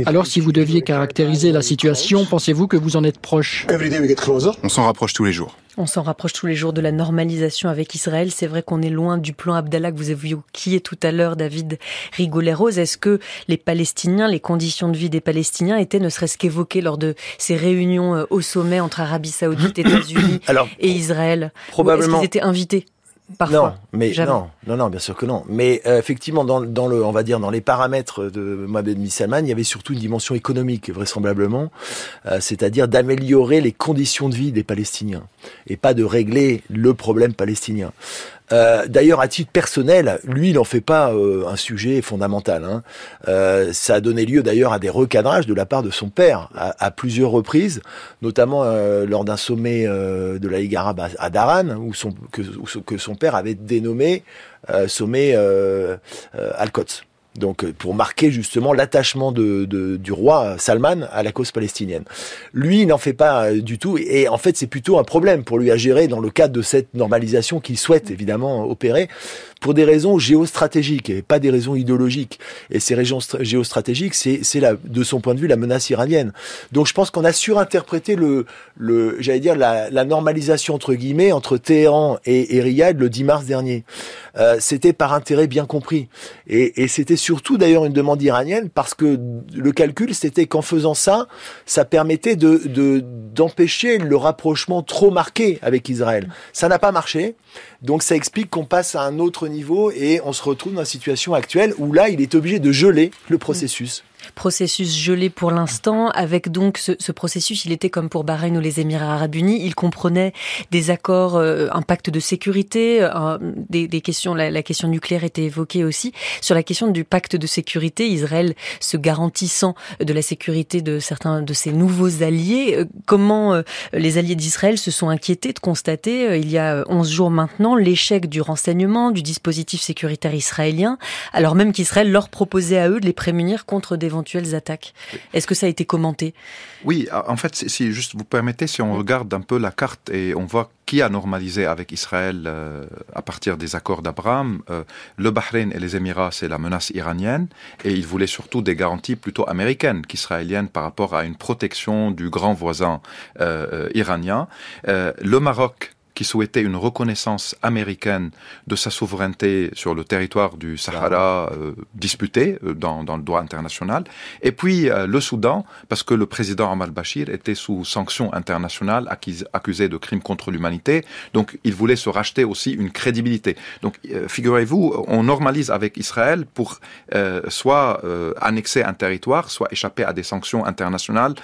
Alors si vous deviez caractériser la situation, pensez-vous que vous en êtes proche On s'en rapproche tous les jours. On s'en rapproche tous les jours de la normalisation avec Israël. C'est vrai qu'on est loin du plan Abdallah que vous est tout à l'heure, David Rigoleros. Est-ce que les Palestiniens, les conditions de vie des Palestiniens étaient ne serait-ce qu'évoquées lors de ces réunions euh, au sommet entre Arabie Saoudite, États-Unis et Israël Probablement. étaient invités non, mais non, non, non, bien sûr que non. Mais euh, effectivement, dans, le, on va dire, dans les paramètres de Mohamed Misalman, il y avait surtout une dimension économique, vraisemblablement, euh, c'est-à-dire d'améliorer les conditions de vie des Palestiniens et pas de régler le problème palestinien. Euh, d'ailleurs, à titre personnel, lui, il n'en fait pas euh, un sujet fondamental. Hein. Euh, ça a donné lieu d'ailleurs à des recadrages de la part de son père à, plusieurs reprises, notamment lors d'un sommet de la Ligue arabe à, Daran, où son, que, que son père avait dénommé sommet Al-Qods donc euh, pour marquer justement l'attachement de, de, du roi Salman à la cause palestinienne. Lui, il n'en fait pas euh, du tout, et en fait, c'est plutôt un problème pour lui à gérer dans le cadre de cette normalisation qu'il souhaite évidemment opérer pour des raisons géostratégiques et pas des raisons idéologiques. Et ces raisons géostratégiques, c'est, de son point de vue la menace iranienne. Donc je pense qu'on a surinterprété le, le j'allais dire la, la normalisation entre guillemets entre Téhéran et, et Riyad le 10 mars dernier. Euh, c'était par intérêt bien compris, et, et c'était surtout d'ailleurs une demande iranienne parce que le calcul c'était qu'en faisant ça, ça permettait de d'empêcher le rapprochement trop marqué avec Israël. Ça n'a pas marché, donc ça explique qu'on passe à un autre niveau et on se retrouve dans la situation actuelle où là il est obligé de geler le processus processus gelé pour l'instant, avec donc ce, ce, processus, il était comme pour Bahreïn ou les Émirats arabes unis, il comprenait des accords, euh, un pacte de sécurité, euh, des, des, questions, la, question nucléaire était évoquée aussi. Sur la question du pacte de sécurité, Israël se garantissant de la sécurité de certains de ses nouveaux alliés, euh, comment les alliés d'Israël se sont inquiétés de constater, il y a 11 jours maintenant, l'échec du renseignement, du dispositif sécuritaire israélien, alors même qu'Israël leur proposait à eux de les prémunir contre d'éventuels attaques. Est-ce que ça a été commenté Oui, en fait, si juste vous permettez, si on regarde un peu la carte et on voit qui a normalisé avec Israël euh, à partir des accords d'Abraham, euh, le Bahreïn et les Émirats, c'est la menace iranienne, et ils voulaient surtout des garanties plutôt américaines qu'israéliennes par rapport à une protection du grand voisin euh, iranien. le Maroc, qui souhaitait une reconnaissance américaine de sa souveraineté sur le territoire du Sahara euh, disputé euh, dans, dans, le droit international, et puis euh, le Soudan, parce que le président Amal Bachir était sous sanctions internationales accusé, accusé de crimes contre l'humanité, donc il voulait se racheter aussi une crédibilité. Donc figurez-vous, on normalise avec Israël pour soit annexer un territoire, soit échapper à des sanctions internationales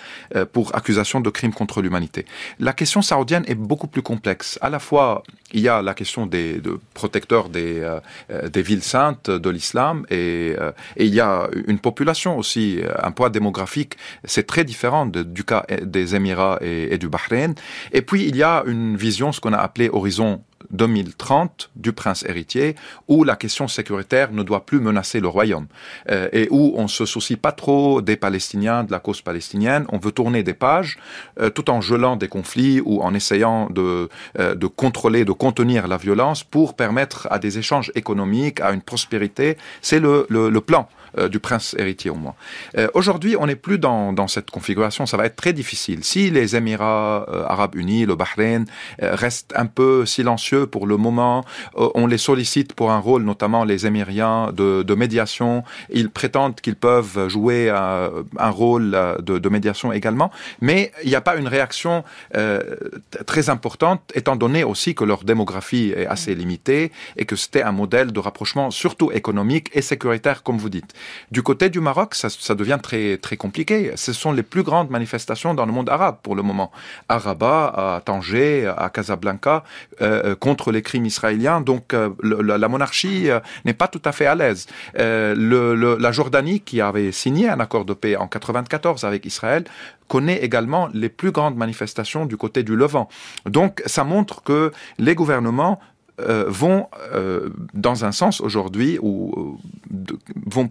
pour accusation de crimes contre l'humanité. La question saoudienne est beaucoup plus complexe à la fois, il y a la question des protecteurs euh, euh, des, villes saintes de l'islam euh, et, il y a une population aussi, un poids démographique. C'est très différent du cas des Émirats et, et, du Bahreïn. Et puis, il y a une vision, ce qu'on a appelé horizon 2030 du prince héritier, où la question sécuritaire ne doit plus menacer le royaume, euh, et où on ne se soucie pas trop des Palestiniens, de la cause palestinienne, on veut tourner des pages, euh, tout en gelant des conflits ou en essayant de, euh, de contrôler, de contenir la violence pour permettre à des échanges économiques, à une prospérité. C'est le, le plan euh, du prince héritier au moins. Euh, aujourd'hui, on n'est plus dans, dans, cette configuration, ça va être très difficile. Si les Émirats euh, arabes unis, le Bahreïn, restent un peu silencieux pour le moment, on les sollicite pour un rôle, notamment les Émiriens, de, de médiation. Ils prétendent qu'ils peuvent jouer un, rôle de, de, médiation également, mais il n'y a pas une réaction très importante, étant donné aussi que leur démographie est assez limitée et que c'était un modèle de rapprochement surtout économique et sécuritaire, comme vous dites. Du côté du Maroc, ça, devient très, très compliqué. Ce sont les plus grandes manifestations dans le monde arabe pour le moment. À Rabat, à Tanger, à Casablanca, euh, euh, contre les crimes israéliens. Donc euh, la, monarchie n'est pas tout à fait à l'aise. la Jordanie, qui avait signé un accord de paix en 94 avec Israël, connaît également les plus grandes manifestations du côté du Levant. Donc ça montre que les gouvernements vont dans un sens aujourd'hui ou vont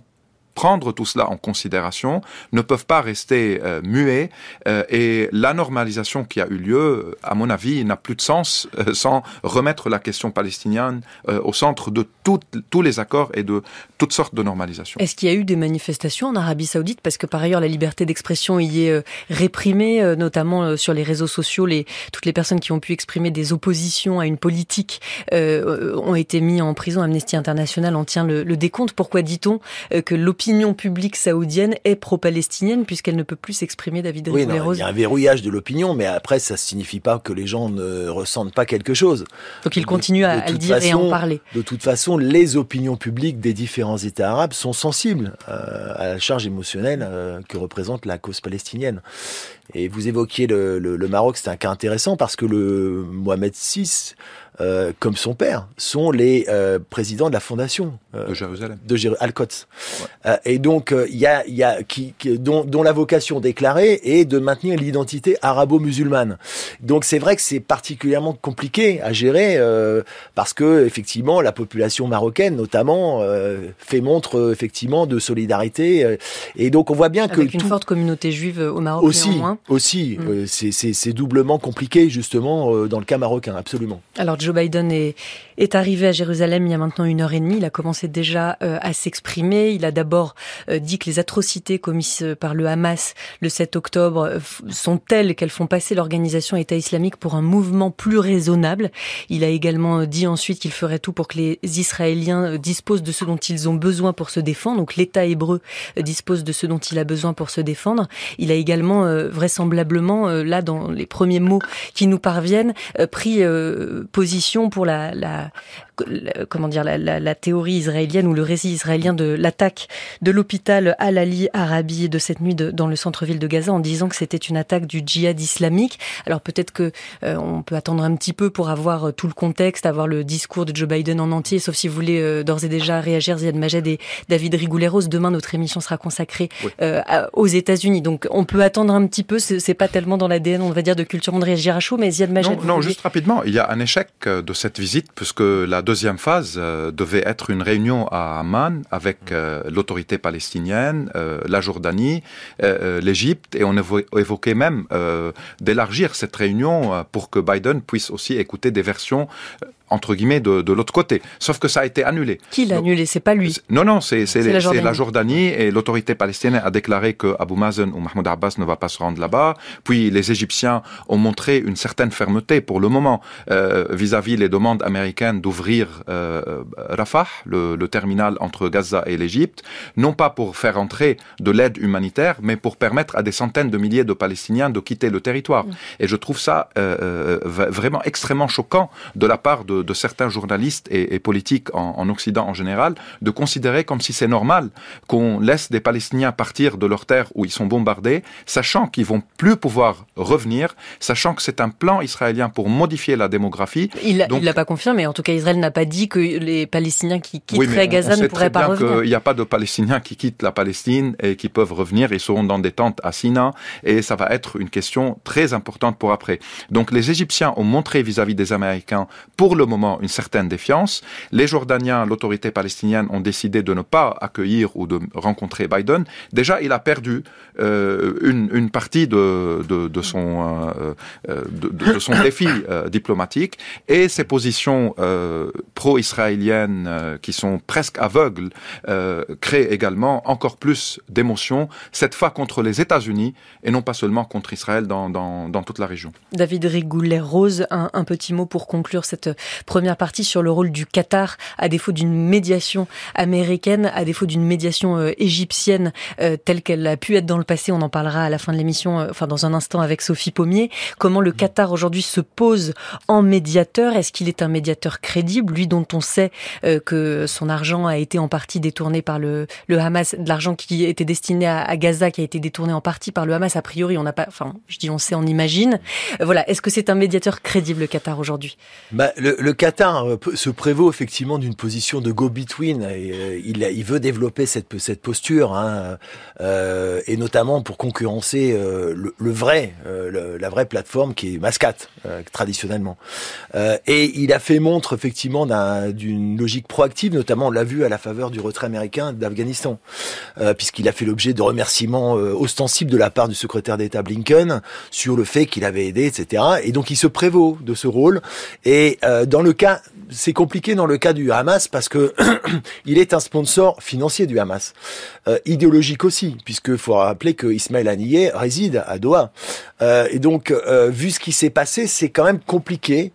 prendre tout cela en considération, ne peuvent pas rester euh, muets. Euh, et la normalisation qui a eu lieu, euh, à mon avis, n'a plus de sens sans remettre la question palestinienne au centre de tout, tous les accords et de toutes sortes de normalisations. Est-ce qu'il y a eu des manifestations en Arabie saoudite Parce que par ailleurs, la liberté d'expression y est réprimée, notamment sur les réseaux sociaux. Les, toutes les personnes qui ont pu exprimer des oppositions à une politique ont été mises en prison. Amnesty International en tient le, le décompte. Pourquoi dit-on que l'opposition l'opinion publique saoudienne est pro-palestinienne puisqu'elle ne peut plus s'exprimer, David oui, Il y a un verrouillage de l'opinion, mais après, ça ne signifie pas que les gens ne ressentent pas quelque chose. Donc ils continuent à, le dire et à en parler. De toute façon, les opinions publiques des différents États arabes sont sensibles euh, à la charge émotionnelle euh, que représente la cause palestinienne. Et vous évoquiez le, le Maroc, c'est un cas intéressant parce que le Mohamed VI euh, comme son père, sont les euh, présidents de la fondation euh, de Jérusalem, de Jérusalem Alcott. Ouais. Euh, et donc il y a, y a qui, qui, dont, dont la vocation déclarée est de maintenir l'identité arabo-musulmane. Donc c'est vrai que c'est particulièrement compliqué à gérer parce que effectivement la population marocaine notamment fait montre effectivement de solidarité et donc on voit bien Avec une forte communauté juive au Maroc aussi aussi mm. c'est doublement compliqué justement dans le cas marocain absolument. Alors Joe Joe Biden est, arrivé à Jérusalem il y a maintenant une heure et demie. Il a commencé déjà euh, à s'exprimer. Il a d'abord euh, dit que les atrocités commises euh, par le Hamas le 7 octobre sont telles qu'elles font passer l'organisation État islamique pour un mouvement plus raisonnable. Il a également dit ensuite qu'il ferait tout pour que les Israéliens disposent de ce dont ils ont besoin pour se défendre. Donc l'État hébreu dispose de ce dont il a besoin pour se défendre. Il a également vraisemblablement, là dans les premiers mots qui nous parviennent, pris position position pour la, la, comment dire, la, théorie israélienne ou le récit israélien de l'attaque de l'hôpital Al-Ali Arabi de cette nuit dans le centre-ville de Gaza en disant que c'était une attaque du djihad islamique. Alors peut-être que euh, on peut attendre un petit peu pour avoir euh, tout le contexte, avoir le discours de Joe Biden en entier, sauf si vous voulez euh, d'ores et déjà réagir, Ziad Majed et David Rigouleros. Demain, notre émission sera consacrée aux États-Unis. Donc on peut attendre un petit peu, c'est pas tellement dans l'ADN, on va dire, de culture de réagir mais Ziad Majed. Non, non juste rapidement, il y a un échec de cette visite, puisque la deuxième phase euh, devait être une réunion à Amman avec mm. euh, l'autorité palestinienne, euh, la Jordanie, l'Égypte, et on évoquait même d'élargir cette réunion pour que Biden puisse aussi écouter des versions entre guillemets, de, de l'autre côté. Sauf que ça a été annulé. Qui l'a annulé C'est pas lui. Non, non, c'est la, la, Jordanie et l'autorité palestinienne a déclaré que Abu Mazen ou Mahmoud Abbas ne va pas se rendre là-bas. Puis les Égyptiens ont montré une certaine fermeté pour le moment euh, vis-à-vis les demandes américaines d'ouvrir euh, euh Rafah, le, terminal entre Gaza et l'Égypte, non pas pour faire entrer de l'aide humanitaire, mais pour permettre à des centaines de milliers de Palestiniens de quitter le territoire. Mm. Et je trouve ça euh, vraiment extrêmement choquant de la part de de, certains journalistes et, politiques en, Occident en général de considérer comme si c'est normal qu'on laisse des Palestiniens partir de leur terre où ils sont bombardés, sachant qu'ils vont plus pouvoir revenir, sachant que c'est un plan israélien pour modifier la démographie. Il ne l'a pas confirmé. En tout cas, Israël n'a pas dit que les Palestiniens qui quitteraient Gaza ne pourraient pas revenir. Il n'y a pas de Palestiniens qui quittent la Palestine et qui peuvent revenir. Ils seront dans des tentes à Sina et ça va être une question très importante pour après. Donc les Égyptiens ont montré vis-à-vis -vis des Américains, pour le moment une certaine défiance. Les Jordaniens, l'autorité palestinienne, ont décidé de ne pas accueillir ou de rencontrer Biden. Déjà, il a perdu euh, une, partie de, son, de, son euh, euh, défi diplomatique et ses positions pro-israéliennes qui sont presque aveugles créent également encore plus d'émotions, cette fois contre les États-Unis et non pas seulement contre Israël dans, dans, toute la région. David Rigoulet-Rose, un petit mot pour conclure cette Première partie sur le rôle du Qatar, à défaut d'une médiation américaine, à défaut d'une médiation euh, égyptienne euh, telle qu'elle a pu être dans le passé. On en parlera à la fin de l'émission, euh, enfin dans un instant avec Sophie Pommier. Comment le mm. Qatar aujourd'hui se pose en médiateur Est-ce qu'il est un médiateur crédible, lui dont on sait que son argent a été en partie détourné par le, le Hamas, de l'argent qui était destiné à, Gaza, qui a été détourné en partie par le Hamas A priori, on n'a pas, enfin je dis on sait, on imagine. voilà, est-ce que c'est un médiateur crédible le Qatar aujourd'hui bah, le, le Qatar euh, se prévaut effectivement d'une position de go-between. Euh, il, veut développer cette, posture, hein, euh, et notamment pour concurrencer le, vrai, la vraie plateforme qui est Mascate traditionnellement. et il a fait montre effectivement d'une logique proactive, notamment on l'a vu à la faveur du retrait américain d'Afghanistan, puisqu'il a fait l'objet de remerciements ostensibles de la part du secrétaire d'État Blinken sur le fait qu'il avait aidé, etc. Et donc il se prévaut de ce rôle. Et dans le cas, c'est compliqué dans le cas du Hamas parce que il est un sponsor financier du Hamas, euh, idéologique aussi, puisque faut rappeler que Ismaël Haniyeh réside à Doha. Euh, et donc, euh, vu ce qui s'est passé, c'est quand même compliqué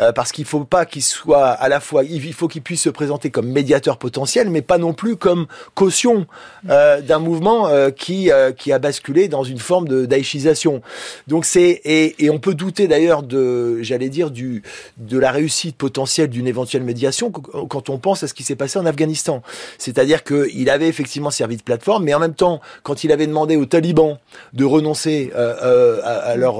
euh, parce qu'il faut pas qu'il soit à la fois, il faut qu'il puisse se présenter comme médiateur potentiel, mais pas non plus comme caution euh, d'un mouvement euh, qui qui a basculé dans une forme de daïchisation. Donc c'est et, on peut douter d'ailleurs de, j'allais dire du de la réussite potentielle d'une éventuelle médiation quand on pense à ce qui s'est passé en Afghanistan. C'est-à-dire que il avait effectivement servi de plateforme, mais en même temps, quand il avait demandé aux talibans de renoncer à, leur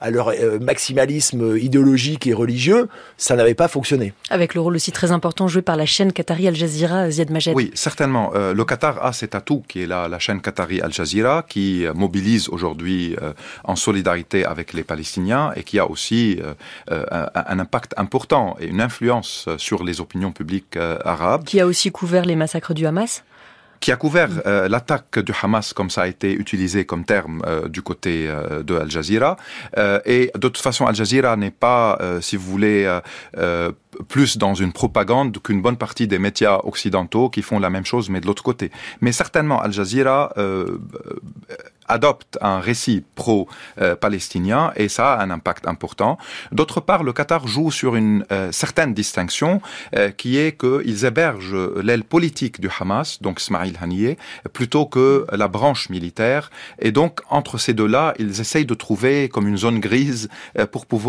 à leur maximalisme idéologique et religieux, ça n'avait pas fonctionné. Avec le rôle aussi très important joué par la chaîne Qatari Al Jazeera, Ziad Majed. Oui, certainement. Euh, le Qatar a cet atout qui est la, chaîne Qatari Al Jazeera, qui euh, mobilise aujourd'hui euh, en solidarité avec les Palestiniens et qui a aussi un, impact important et une influence sur les opinions publiques arabes. Qui a aussi couvert les massacres du Hamas qui a couvert euh, l'attaque du Hamas, comme ça a été utilisé comme terme euh, du côté euh, de Al Jazeera. et d'autre façon, Al Jazeera n'est pas, si vous voulez, plus dans une propagande qu'une bonne partie des médias occidentaux qui font la même chose, mais de l'autre côté. Mais certainement, Al Jazeera adopte un récit pro-palestinien et ça a un impact important. D'autre part, le Qatar joue sur une euh, certaine distinction euh, qui est qu'ils hébergent l'aile politique du Hamas, donc Ismail Haniyeh, plutôt que la branche militaire. Et donc, entre ces deux-là, ils essayent de trouver comme une zone grise euh, pour pouvoir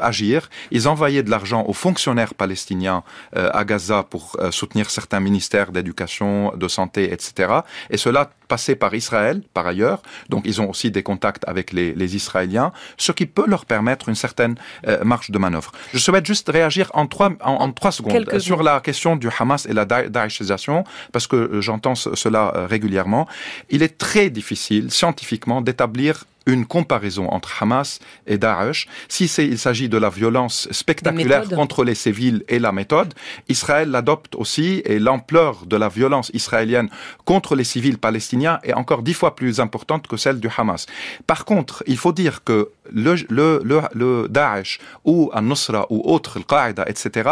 agir. Ils envoyaient de l'argent aux fonctionnaires palestiniens à Gaza pour soutenir certains ministères d'éducation, de santé, etc. Et cela passer par Israël, par ailleurs. Donc, ils ont aussi des contacts avec les, Israéliens, ce qui peut leur permettre une certaine euh, marge de manœuvre. Je souhaite juste réagir en trois, en, trois secondes sur la question du Hamas et la Daeshisation, parce que euh, j'entends cela euh, régulièrement. Il est très difficile, scientifiquement, d'établir une comparaison entre Hamas et Daesh. Si il s'agit de la violence spectaculaire contre les civils et la méthode, Israël l'adopte aussi et l'ampleur de la violence israélienne contre les civils palestiniens est encore dix fois plus importante que celle du Hamas. Par contre, il faut dire que le, le, Daesh ou Al-Nusra ou autre, Al-Qaïda, etc.,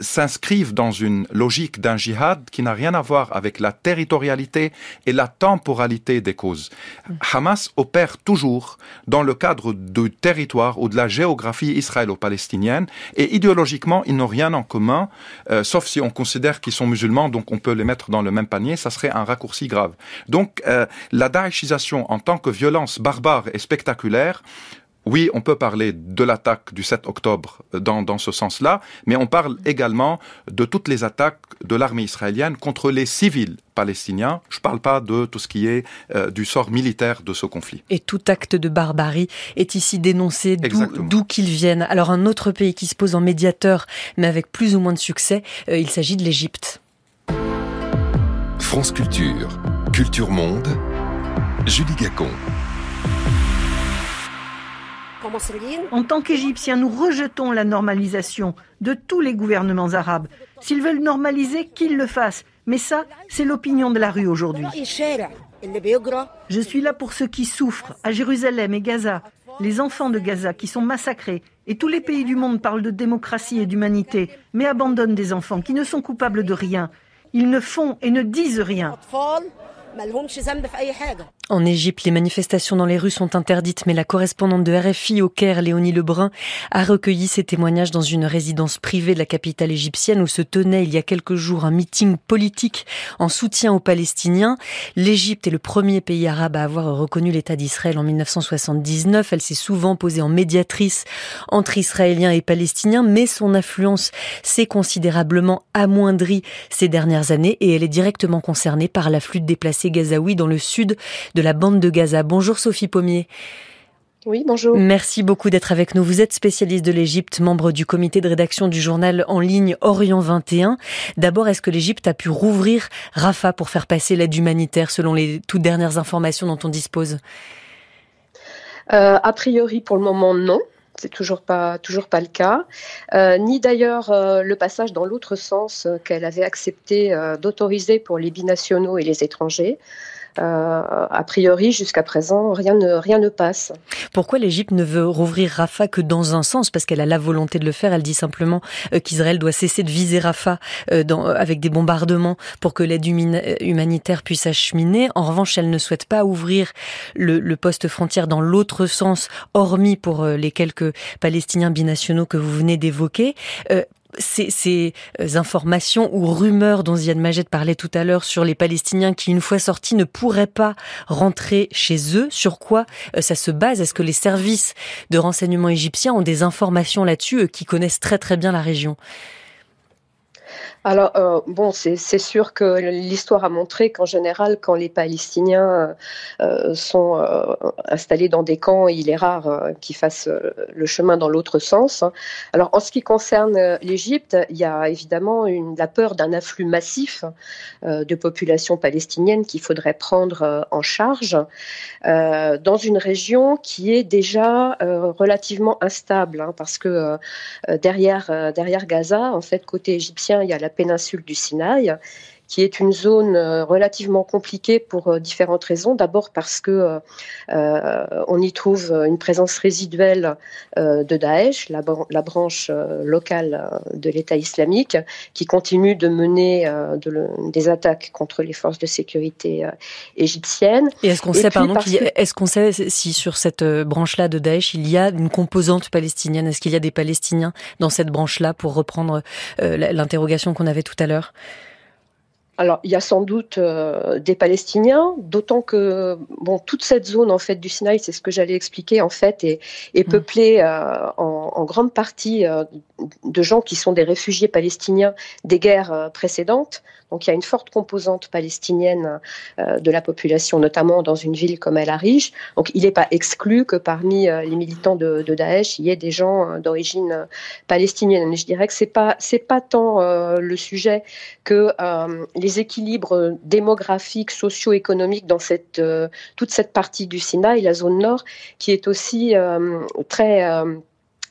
s'inscrivent dans une logique d'un jihad qui n'a rien à voir avec la territorialité et la temporalité des causes. Mm. Hamas opère toujours dans le cadre du territoire ou de la géographie israélo-palestinienne et idéologiquement, ils n'ont rien en commun, euh, sauf si on considère qu'ils sont musulmans, donc on peut les mettre dans le même panier, ça serait un raccourci grave. Donc euh, la daïchisation en tant que violence barbare et spectaculaire oui, on peut parler de l'attaque du 7 octobre euh, dans, ce sens-là, mais on parle mm. également de toutes les attaques de l'armée israélienne contre les civils palestiniens. Je ne parle pas de tout ce qui est euh, du sort militaire de ce conflit. Et tout acte de barbarie est ici dénoncé d'où qu'il vienne. Alors un autre pays qui se pose en médiateur, mais avec plus ou moins de succès, euh, il s'agit de l'Égypte. France Culture, Culture Monde, Julie Gacon. En tant qu'Égyptiens, nous rejetons la normalisation de tous les gouvernements arabes. S'ils veulent normaliser, qu'ils le fassent. Mais ça, c'est l'opinion de la rue aujourd'hui. Je suis là pour ceux qui souffrent à Jérusalem et Gaza, les enfants de Gaza qui sont massacrés. Et tous les pays du monde parlent de démocratie et d'humanité, mais abandonnent des enfants qui ne sont coupables de rien. Ils ne font et ne disent rien. En Égypte, les manifestations dans les rues sont interdites, mais la correspondante de RFI au Caire, Léonie Lebrun, a recueilli ses témoignages dans une résidence privée de la capitale égyptienne où se tenait il y a quelques jours un meeting politique en soutien aux Palestiniens. L'Égypte est le premier pays arabe à avoir reconnu l'État d'Israël en 1979. Elle s'est souvent posée en médiatrice entre Israéliens et Palestiniens, mais son influence s'est considérablement amoindrie ces dernières années et elle est directement concernée par l'afflux de déplacés gazaouis dans le sud de la bande de Gaza. Bonjour Sophie Pommier. Oui, bonjour. Merci beaucoup d'être avec nous. Vous êtes spécialiste de l'Égypte, membre du comité de rédaction du journal en ligne Orient 21. D'abord, est-ce que l'Égypte a pu rouvrir Rafah pour faire passer l'aide humanitaire selon les toutes dernières informations dont on dispose euh, A priori, pour le moment, non c'est toujours pas toujours pas le cas, euh, ni d'ailleurs euh, le passage dans l'autre sens qu'elle avait accepté d'autoriser pour les binationaux et les étrangers. Euh, a priori, jusqu'à présent, rien ne, rien ne passe. Pourquoi l'Égypte ne veut rouvrir Rafah que dans un sens Parce qu'elle a la volonté de le faire. Elle dit simplement euh, qu'Israël doit cesser de viser Rafah euh, avec des bombardements pour que l'aide humanitaire puisse acheminer. En revanche, elle ne souhaite pas ouvrir le, poste frontière dans l'autre sens, hormis pour les quelques Palestiniens binationaux que vous venez d'évoquer ces, euh, informations ou rumeurs dont Ziad Majed parlait tout à l'heure sur les Palestiniens qui, une fois sortis, ne pourraient pas rentrer chez eux, sur quoi euh, ça se base Est-ce que les services de renseignement égyptiens ont des informations là-dessus, qui connaissent très très bien la région alors, euh, bon, c'est sûr que l'histoire a montré qu'en général, quand les Palestiniens euh, sont euh, installés dans des camps, il est rare qu'ils fassent le chemin dans l'autre sens. Hein. Alors, en ce qui concerne l'Égypte, il y a évidemment la peur d'un afflux massif de population palestinienne qu'il faudrait prendre en charge dans une région qui est déjà relativement instable, hein, parce que derrière, derrière Gaza, en fait, côté égyptien, il y a la péninsule du Sinaï qui est une zone euh, relativement compliquée pour euh, différentes raisons. D'abord parce que euh, on y trouve une présence résiduelle de Daesh, la, branche locale de l'État islamique, qui continue de mener des attaques contre les forces de sécurité égyptiennes. Et est-ce qu'on sait, pardon, est-ce qu'on sait si sur cette branche-là de Daesh il y a une composante palestinienne Est-ce qu'il y a des Palestiniens dans cette branche-là pour reprendre l'interrogation qu'on avait tout à l'heure alors, il y a sans doute euh, des Palestiniens, d'autant que bon, toute cette zone en fait du Sinaï, c'est ce que j'allais expliquer en fait, est, mm. peuplée euh, en, grande partie euh, de gens qui sont des réfugiés palestiniens des guerres précédentes. Donc il y a une forte composante palestinienne euh, de la population, notamment dans une ville comme El Arish. Donc il n'est pas exclu que parmi euh, les militants de, Daesh, il y ait des gens euh, d'origine palestinienne. Mais je dirais que c'est pas c'est pas tant le sujet que les équilibres démographiques, socio-économiques dans cette toute cette partie du Sinaï, la zone nord, qui est aussi très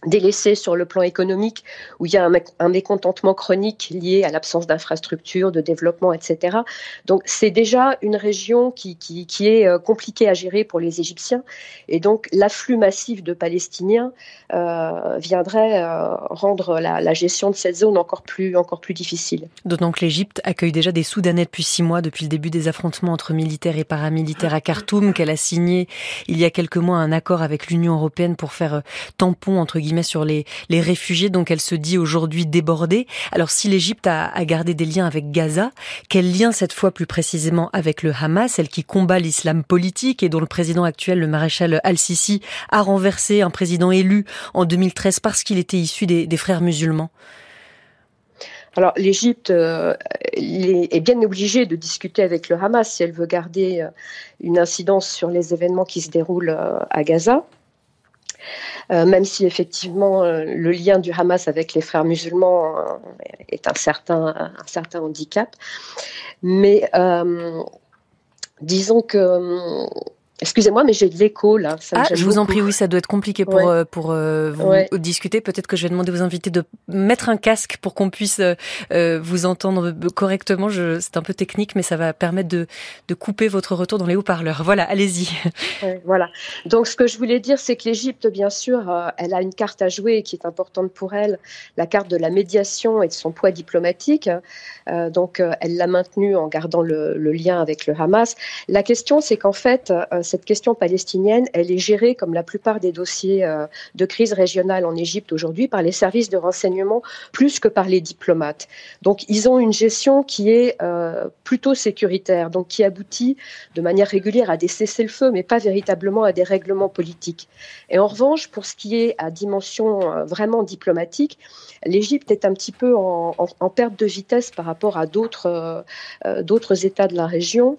délaissé sur le plan économique, où il y a un, mécontentement chronique lié à l'absence d'infrastructures, de développement, etc. Donc c'est déjà une région qui, qui, est euh, compliquée à gérer pour les Égyptiens. Et donc l'afflux massif de Palestiniens euh, viendrait euh, rendre la, gestion de cette zone encore plus, encore plus difficile. D'autant que l'Égypte accueille déjà des Soudanais depuis six mois, depuis le début des affrontements entre militaires et paramilitaires à Khartoum, qu'elle a signé il y a quelques mois un accord avec l'Union européenne pour faire tampon entre guillemets sur les, réfugiés donc elle se dit aujourd'hui débordée. Alors si l'Égypte a, gardé des liens avec Gaza, quel lien cette fois plus précisément avec le Hamas, celle qui combat l'islam politique et dont le président actuel, le maréchal Al-Sisi, a renversé un président élu en 2013 parce qu'il était issu des, frères musulmans alors l'Égypte euh, est bien obligée de discuter avec le Hamas si elle veut garder euh, une incidence sur les événements qui se déroulent euh, à Gaza. Euh, même si effectivement euh, le lien du Hamas avec les frères musulmans euh, est un certain, un certain handicap. Mais disons que Excusez-moi, mais j'ai de l'écho là. Ah, je vous en prie, oui, ça doit être compliqué pour, euh, pour euh, vous discuter. Peut-être que je vais demander aux invités de mettre un casque pour qu'on puisse euh, vous entendre correctement. C'est un peu technique, mais ça va permettre de, couper votre retour dans les haut-parleurs. Voilà, allez-y. voilà. Donc, ce que je voulais dire, c'est que l'Égypte, bien sûr, elle a une carte à jouer qui est importante pour elle, la carte de la médiation et de son poids diplomatique. donc, elle l'a maintenue en gardant le, lien avec le Hamas. La question, c'est qu'en fait, cette question palestinienne, elle est gérée, comme la plupart des dossiers euh, de crise régionale en Égypte aujourd'hui, par les services de renseignement plus que par les diplomates. Donc, ils ont une gestion qui est euh, plutôt sécuritaire, donc qui aboutit de manière régulière à des cessez-le-feu, mais pas véritablement à des règlements politiques. Et en revanche, pour ce qui est à dimension euh, vraiment diplomatique, l'Égypte est un petit peu en, perte de vitesse par rapport à d'autres États de la région.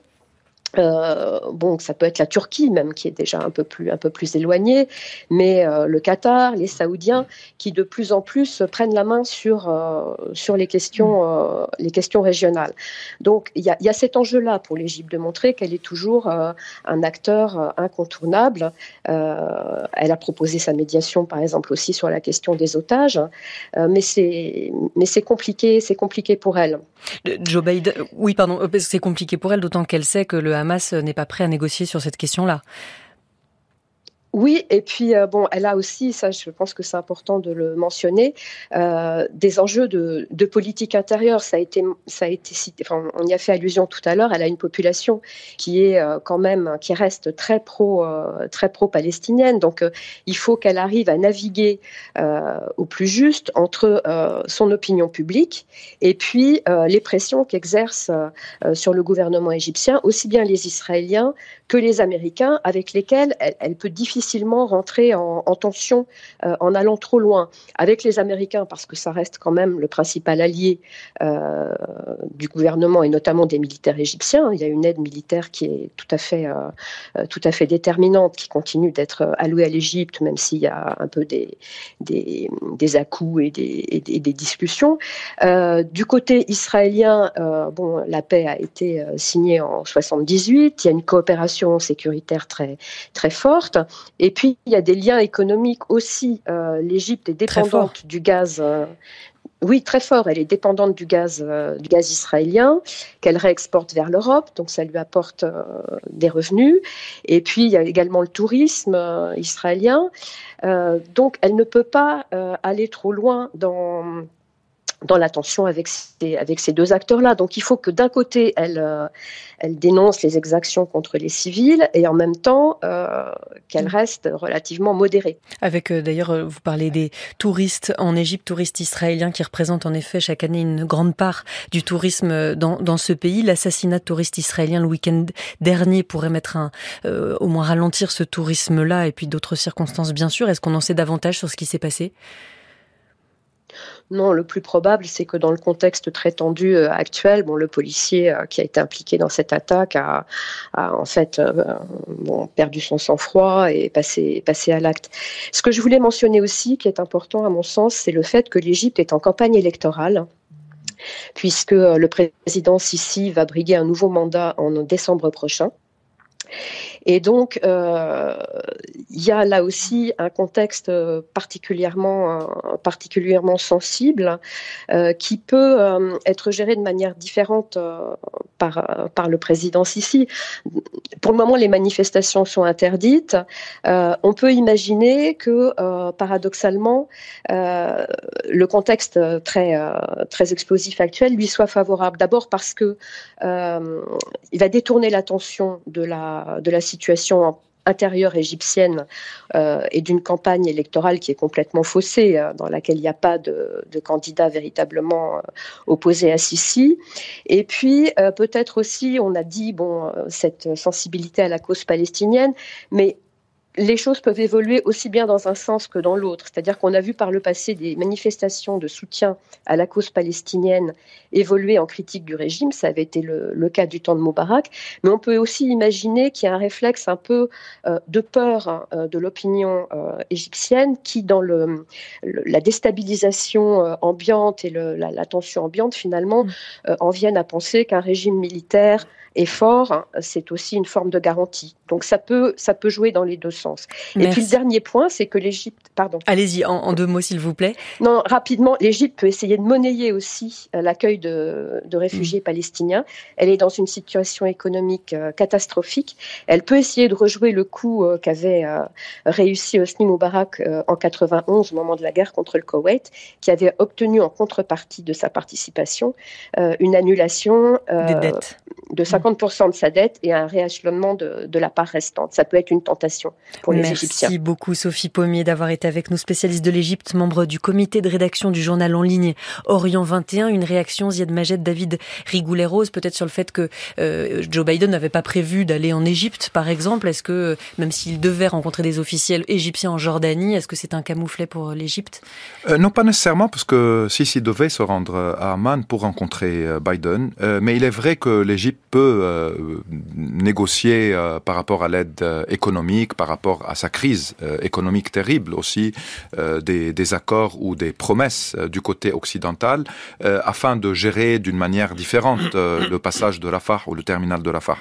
Euh, bon, ça peut être la Turquie même qui est déjà un peu plus, un peu plus éloignée, mais euh, le Qatar, les Saoudiens qui de plus en plus prennent la main sur, euh, sur les, questions, mm. les questions régionales. Donc il y a, cet enjeu-là pour l'Égypte de montrer qu'elle est toujours un acteur incontournable. elle a proposé sa médiation par exemple aussi sur la question des otages, mais c'est mais c'est compliqué, c'est compliqué pour elle. Joe oui pardon, c'est compliqué pour elle d'autant qu'elle sait que le Hamas n'est pas prêt à négocier sur cette question-là. Oui, et puis euh, bon, elle a aussi, ça je pense que c'est important de le mentionner, euh, des enjeux de, politique intérieure. Ça a été, ça a été cité, enfin, on y a fait allusion tout à l'heure. Elle a une population qui est euh, quand même, qui reste très pro, très pro palestinienne. Donc, il faut qu'elle arrive à naviguer au plus juste entre son opinion publique et puis les pressions qu'exerce sur le gouvernement égyptien aussi bien les Israéliens que les Américains, avec lesquels elle, elle peut difficilement difficilement rentrer en, tension euh, en allant trop loin avec les Américains, parce que ça reste quand même le principal allié euh, du gouvernement et notamment des militaires égyptiens. Il y a une aide militaire qui est tout à fait, euh, tout à fait déterminante, qui continue d'être allouée à l'Égypte, même s'il y a un peu des, des, des à-coups et des, discussions. du côté israélien, bon, la paix a été signée en 78. Il y a une coopération sécuritaire très, très forte. Et puis, il y a des liens économiques aussi. Euh, L'Égypte est dépendante du gaz. Euh, oui, très fort. Elle est dépendante du gaz, euh, du gaz israélien qu'elle réexporte vers l'Europe, donc ça lui apporte euh, des revenus. Et puis il y a également le tourisme euh, israélien. donc elle ne peut pas aller trop loin dans dans la tension avec ces, avec ces deux acteurs-là. Donc il faut que d'un côté, elle, euh, elle dénonce les exactions contre les civils et en même temps euh, qu'elle reste relativement modérée. Avec euh, d'ailleurs, vous parlez des touristes en Égypte, touristes israéliens qui représentent en effet chaque année une grande part du tourisme dans, dans ce pays. L'assassinat de touristes israéliens le week-end dernier pourrait mettre un, au moins ralentir ce tourisme-là et puis d'autres circonstances bien sûr. Est-ce qu'on en sait davantage sur ce qui s'est passé non, le plus probable, c'est que dans le contexte très tendu euh, actuel, bon, le policier euh, qui a été impliqué dans cette attaque a, en fait euh, perdu son sang-froid et passé, passé à l'acte. Ce que je voulais mentionner aussi, qui est important à mon sens, c'est le fait que l'Égypte est en campagne électorale puisque le président Sisi va briguer un nouveau mandat en décembre prochain. Et donc, euh, il y a là aussi un contexte euh, particulièrement, euh, particulièrement sensible qui peut être géré de manière différente par, par le président Sisi. Pour le moment, les manifestations sont interdites. on peut imaginer que, paradoxalement, le contexte très, très explosif actuel lui soit favorable. D'abord parce qu'il il va détourner l'attention de la, de la situation situation intérieure égyptienne euh, et d'une campagne électorale qui est complètement faussée, hein, dans laquelle il n'y a pas de, de candidat véritablement euh, opposés opposé à Sisi. Et puis, euh, peut-être aussi, on a dit, bon, cette sensibilité à la cause palestinienne, mais les choses peuvent évoluer aussi bien dans un sens que dans l'autre. C'est-à-dire qu'on a vu par le passé des manifestations de soutien à la cause palestinienne évoluer en critique du régime. Ça avait été le, cas du temps de Moubarak. Mais on peut aussi imaginer qu'il y a un réflexe un peu euh, de peur hein, euh, de l'opinion euh, égyptienne qui, dans la déstabilisation ambiante et la, tension ambiante, finalement, mm. en viennent à penser qu'un régime militaire est fort, hein, c'est aussi une forme de garantie. Donc ça peut, ça peut jouer dans les deux sens. Et puis le dernier point, c'est que l'Égypte, pardon. Allez-y en, deux mots s'il vous plaît. Non, rapidement, l'Égypte peut essayer de monnayer aussi euh, l'accueil de, réfugiés mm. palestiniens. Elle est dans une situation économique euh, catastrophique. Elle peut essayer de rejouer le coup euh, qu'avait réussi Hosni Moubarak en 91 au moment de la guerre contre le Koweït, qui avait obtenu en contrepartie de sa participation une annulation Des dettes. de de sa dette et un rééchelonnement de, la part restante. Ça peut être une tentation pour les Égyptiens. Merci beaucoup Sophie Pommier d'avoir été avec nous, spécialiste de l'Égypte, membre du comité de rédaction du journal en ligne Orient 21. Une réaction Ziad Majed, David Rigoulet-Rose, peut-être sur le fait que euh, Joe Biden n'avait pas prévu d'aller en Égypte, par exemple. Est-ce que, même s'il devait rencontrer des officiels égyptiens en Jordanie, est-ce que c'est un camouflet pour l'Égypte euh, Non, pas nécessairement, parce que s'il devait se rendre à Amman pour rencontrer euh, Biden. mais il est vrai que l'Égypte peut euh, négocier euh, par rapport à l'aide euh, économique, par rapport à sa crise économique terrible aussi, des, accords ou des promesses du côté occidental, afin de gérer d'une manière différente le passage de Rafah ou le terminal de Rafah.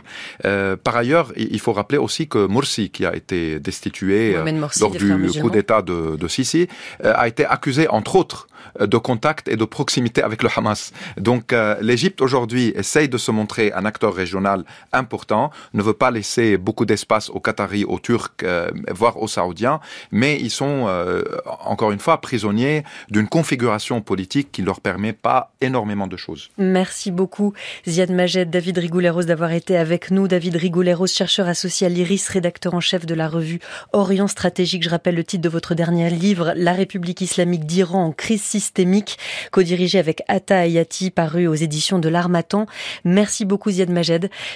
par ailleurs, il faut rappeler aussi que Morsi, qui a été destitué lors du coup d'État de, de, Sisi, a été accusé, entre autres, de contact et de proximité avec le Hamas. Donc l'Égypte aujourd'hui essaye de se montrer un acteur régional régional important, ne veut pas laisser beaucoup d'espace aux Qataris, aux Turcs, euh, voire aux Saoudiens, mais ils sont, euh, encore une fois, prisonniers d'une configuration politique qui ne leur permet pas énormément de choses. Merci beaucoup, Ziad Majed, David Rigouleros, d'avoir été avec nous. David Rigouleros, chercheur associé à l'IRIS, rédacteur en chef de la revue Orient Stratégique. Je rappelle le titre de votre dernier livre, La République islamique d'Iran en crise systémique, co-dirigé avec Atta Ayati, paru aux éditions de l'Armatan. Merci beaucoup, Ziad Majed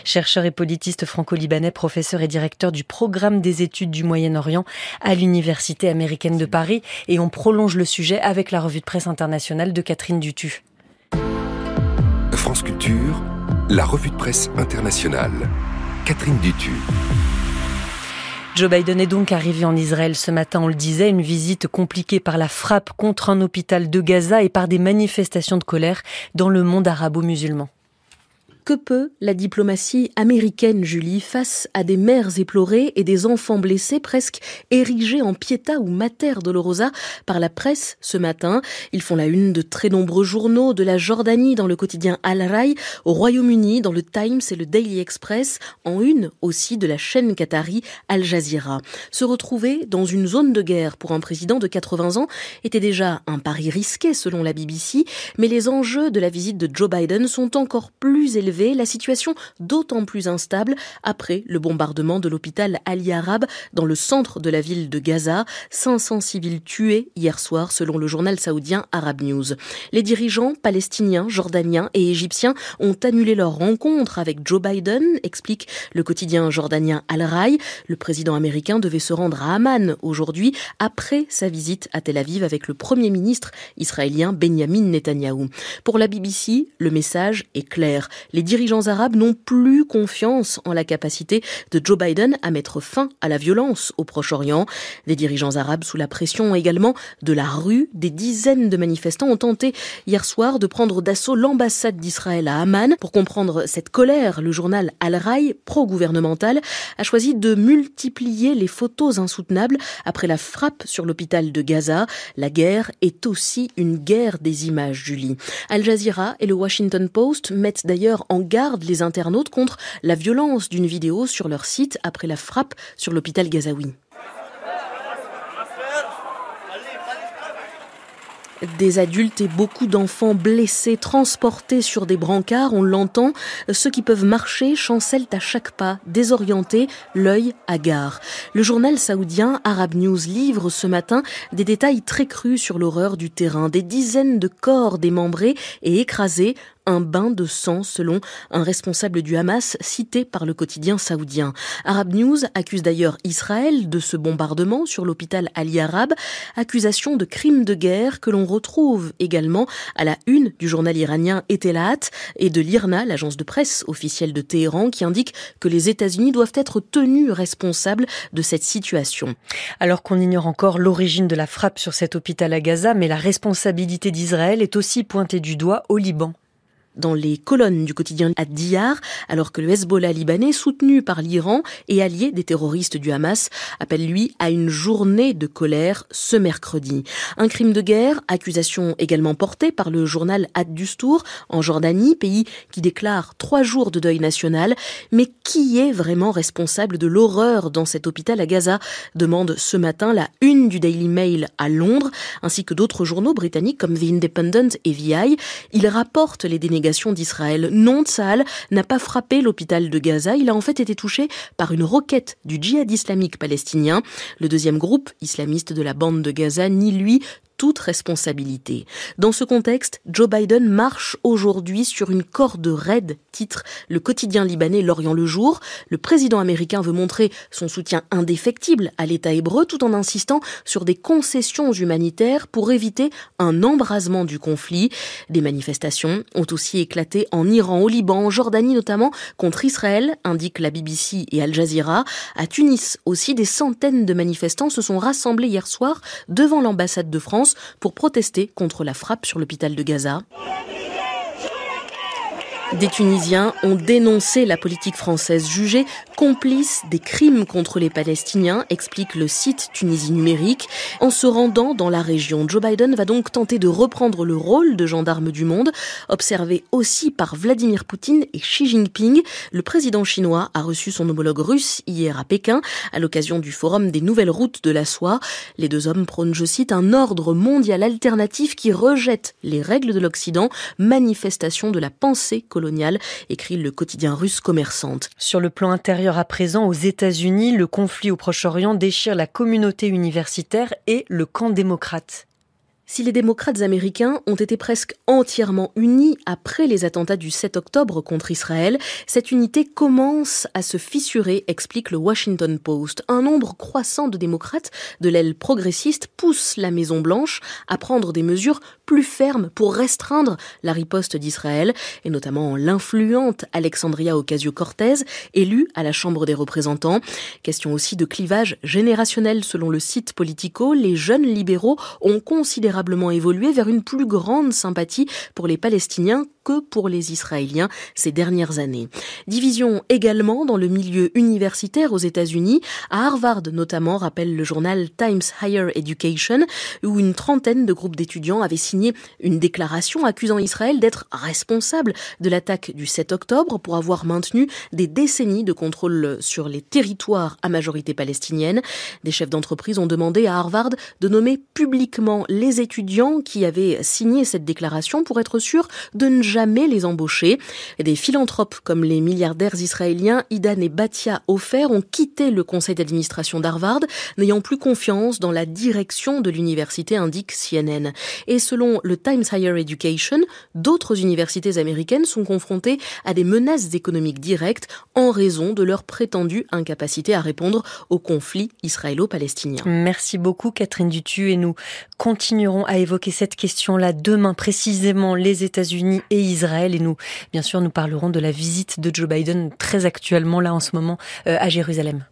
chercheur et politiste franco-libanais, professeur et directeur du programme des études du Moyen-Orient à l'Université américaine de Paris. Et on prolonge le sujet avec la revue de presse internationale de Catherine Dutu. France Culture, la revue de presse internationale. Catherine Dutu. Joe Biden est donc arrivé en Israël ce matin, on le disait, une visite compliquée par la frappe contre un hôpital de Gaza et par des manifestations de colère dans le monde arabo-musulman que peut la diplomatie américaine, Julie, face à des mères éplorées et des enfants blessés presque érigés en piéta ou mater dolorosa par la presse ce matin Ils font la une de très nombreux journaux, de la Jordanie dans le quotidien Al Rai, au Royaume-Uni dans le Times et le Daily Express, en une aussi de la chaîne qatari Al Jazeera. Se retrouver dans une zone de guerre pour un président de 80 ans était déjà un pari risqué selon la BBC, mais les enjeux de la visite de Joe Biden sont encore plus élevés la situation d'autant plus instable après le bombardement de l'hôpital Ali Arab dans le centre de la ville de Gaza. 500 civils tués hier soir selon le journal saoudien Arab News. Les dirigeants palestiniens, jordaniens et égyptiens ont annulé leur rencontre avec Joe Biden, explique le quotidien jordanien Al-Rai. Le président américain devait se rendre à Amman aujourd'hui après sa visite à Tel Aviv avec le premier ministre israélien Benjamin Netanyahu. Pour la BBC, le message est clair les dirigeants arabes n'ont plus confiance en la capacité de Joe Biden à mettre fin à la violence au Proche-Orient. Des dirigeants arabes sous la pression également de la rue, des dizaines de manifestants ont tenté hier soir de prendre d'assaut l'ambassade d'Israël à Amman. Pour comprendre cette colère, le journal Al-Rai, pro-gouvernemental, a choisi de multiplier les photos insoutenables après la frappe sur l'hôpital de Gaza. La guerre est aussi une guerre des images, Julie. Al Jazeera et le Washington Post mettent d'ailleurs en garde les internautes contre la violence d'une vidéo sur leur site après la frappe sur l'hôpital Gazaoui. Des adultes et beaucoup d'enfants blessés, transportés sur des brancards, on l'entend. Ceux qui peuvent marcher chancellent à chaque pas, désorientés, l'œil hagard. Le journal saoudien Arab News livre ce matin des détails très crus sur l'horreur du terrain. Des dizaines de corps démembrés et écrasés, un bain de sang selon un responsable du Hamas cité par le quotidien saoudien. Arab News accuse d'ailleurs Israël de ce bombardement sur l'hôpital Ali Arab, accusation de crime de guerre que l'on retrouve également à la une du journal iranien Etelat et de l'IRNA, l'agence de presse officielle de Téhéran, qui indique que les États-Unis doivent être tenus responsables de cette situation. Alors qu'on ignore encore l'origine de la frappe sur cet hôpital à Gaza, mais la responsabilité d'Israël est aussi pointée du doigt au Liban dans les colonnes du quotidien à Diyar, alors que le Hezbollah libanais, soutenu par l'Iran et allié des terroristes du Hamas, appelle lui à une journée de colère ce mercredi. Un crime de guerre, accusation également portée par le journal Ad-Dustour en Jordanie, pays qui déclare trois jours de deuil national. Mais qui est vraiment responsable de l'horreur dans cet hôpital à Gaza demande ce matin la une du Daily Mail à Londres, ainsi que d'autres journaux britanniques comme The Independent et VI. Il rapporte les dénégations d'Israël non n'a pas frappé l'hôpital de Gaza. Il a en fait été touché par une roquette du djihad islamique palestinien. Le deuxième groupe islamiste de la bande de Gaza ni lui, toute responsabilité. Dans ce contexte, Joe Biden marche aujourd'hui sur une corde raide, titre le quotidien libanais L'Orient le Jour. Le président américain veut montrer son soutien indéfectible à l'État hébreu tout en insistant sur des concessions humanitaires pour éviter un embrasement du conflit. Des manifestations ont aussi éclaté en Iran, au Liban, en Jordanie notamment, contre Israël, indique la BBC et Al Jazeera. À Tunis aussi, des centaines de manifestants se sont rassemblés hier soir devant l'ambassade de France pour protester contre la frappe sur l'hôpital de Gaza. Des Tunisiens ont dénoncé la politique française jugée complice des crimes contre les Palestiniens, explique le site Tunisie numérique. En se rendant dans la région, Joe Biden va donc tenter de reprendre le rôle de gendarme du monde, observé aussi par Vladimir Poutine et Xi Jinping. Le président chinois a reçu son homologue russe hier à Pékin à l'occasion du forum des nouvelles routes de la soie. Les deux hommes prônent, je cite, un ordre mondial alternatif qui rejette les règles de l'Occident, manifestation de la pensée coloniale, écrit le quotidien russe commerçante. Sur le plan intérieur, à présent, aux États-Unis, le conflit au Proche-Orient déchire la communauté universitaire et le camp démocrate. Si les démocrates américains ont été presque entièrement unis après les attentats du 7 octobre contre Israël, cette unité commence à se fissurer, explique le Washington Post. Un nombre croissant de démocrates de l'aile progressiste pousse la Maison-Blanche à prendre des mesures plus fermes pour restreindre la riposte d'Israël, et notamment l'influente Alexandria Ocasio-Cortez, élue à la Chambre des représentants. Question aussi de clivage générationnel selon le site Politico, les jeunes libéraux ont considérablement évolué vers une plus grande sympathie pour les Palestiniens que pour les Israéliens ces dernières années. Division également dans le milieu universitaire aux États-Unis, à Harvard notamment, rappelle le journal Times Higher Education, où une trentaine de groupes d'étudiants avaient signé une déclaration accusant Israël d'être responsable de l'attaque du 7 octobre pour avoir maintenu des décennies de contrôle sur les territoires à majorité palestinienne. Des chefs d'entreprise ont demandé à Harvard de nommer publiquement les étudiants étudiants qui avaient signé cette déclaration pour être sûrs de ne jamais les embaucher. Des philanthropes comme les milliardaires israéliens Idan et Batia Ofer ont quitté le conseil d'administration d'Harvard, n'ayant plus confiance dans la direction de l'université, indique CNN. Et selon le Times Higher Education, d'autres universités américaines sont confrontées à des menaces économiques directes en raison de leur prétendue incapacité à répondre au conflit israélo-palestinien. Merci beaucoup Catherine Dutu et nous continuerons à évoquer cette question-là demain précisément les États-Unis et Israël et nous bien sûr nous parlerons de la visite de Joe Biden très actuellement là en ce moment euh, à Jérusalem.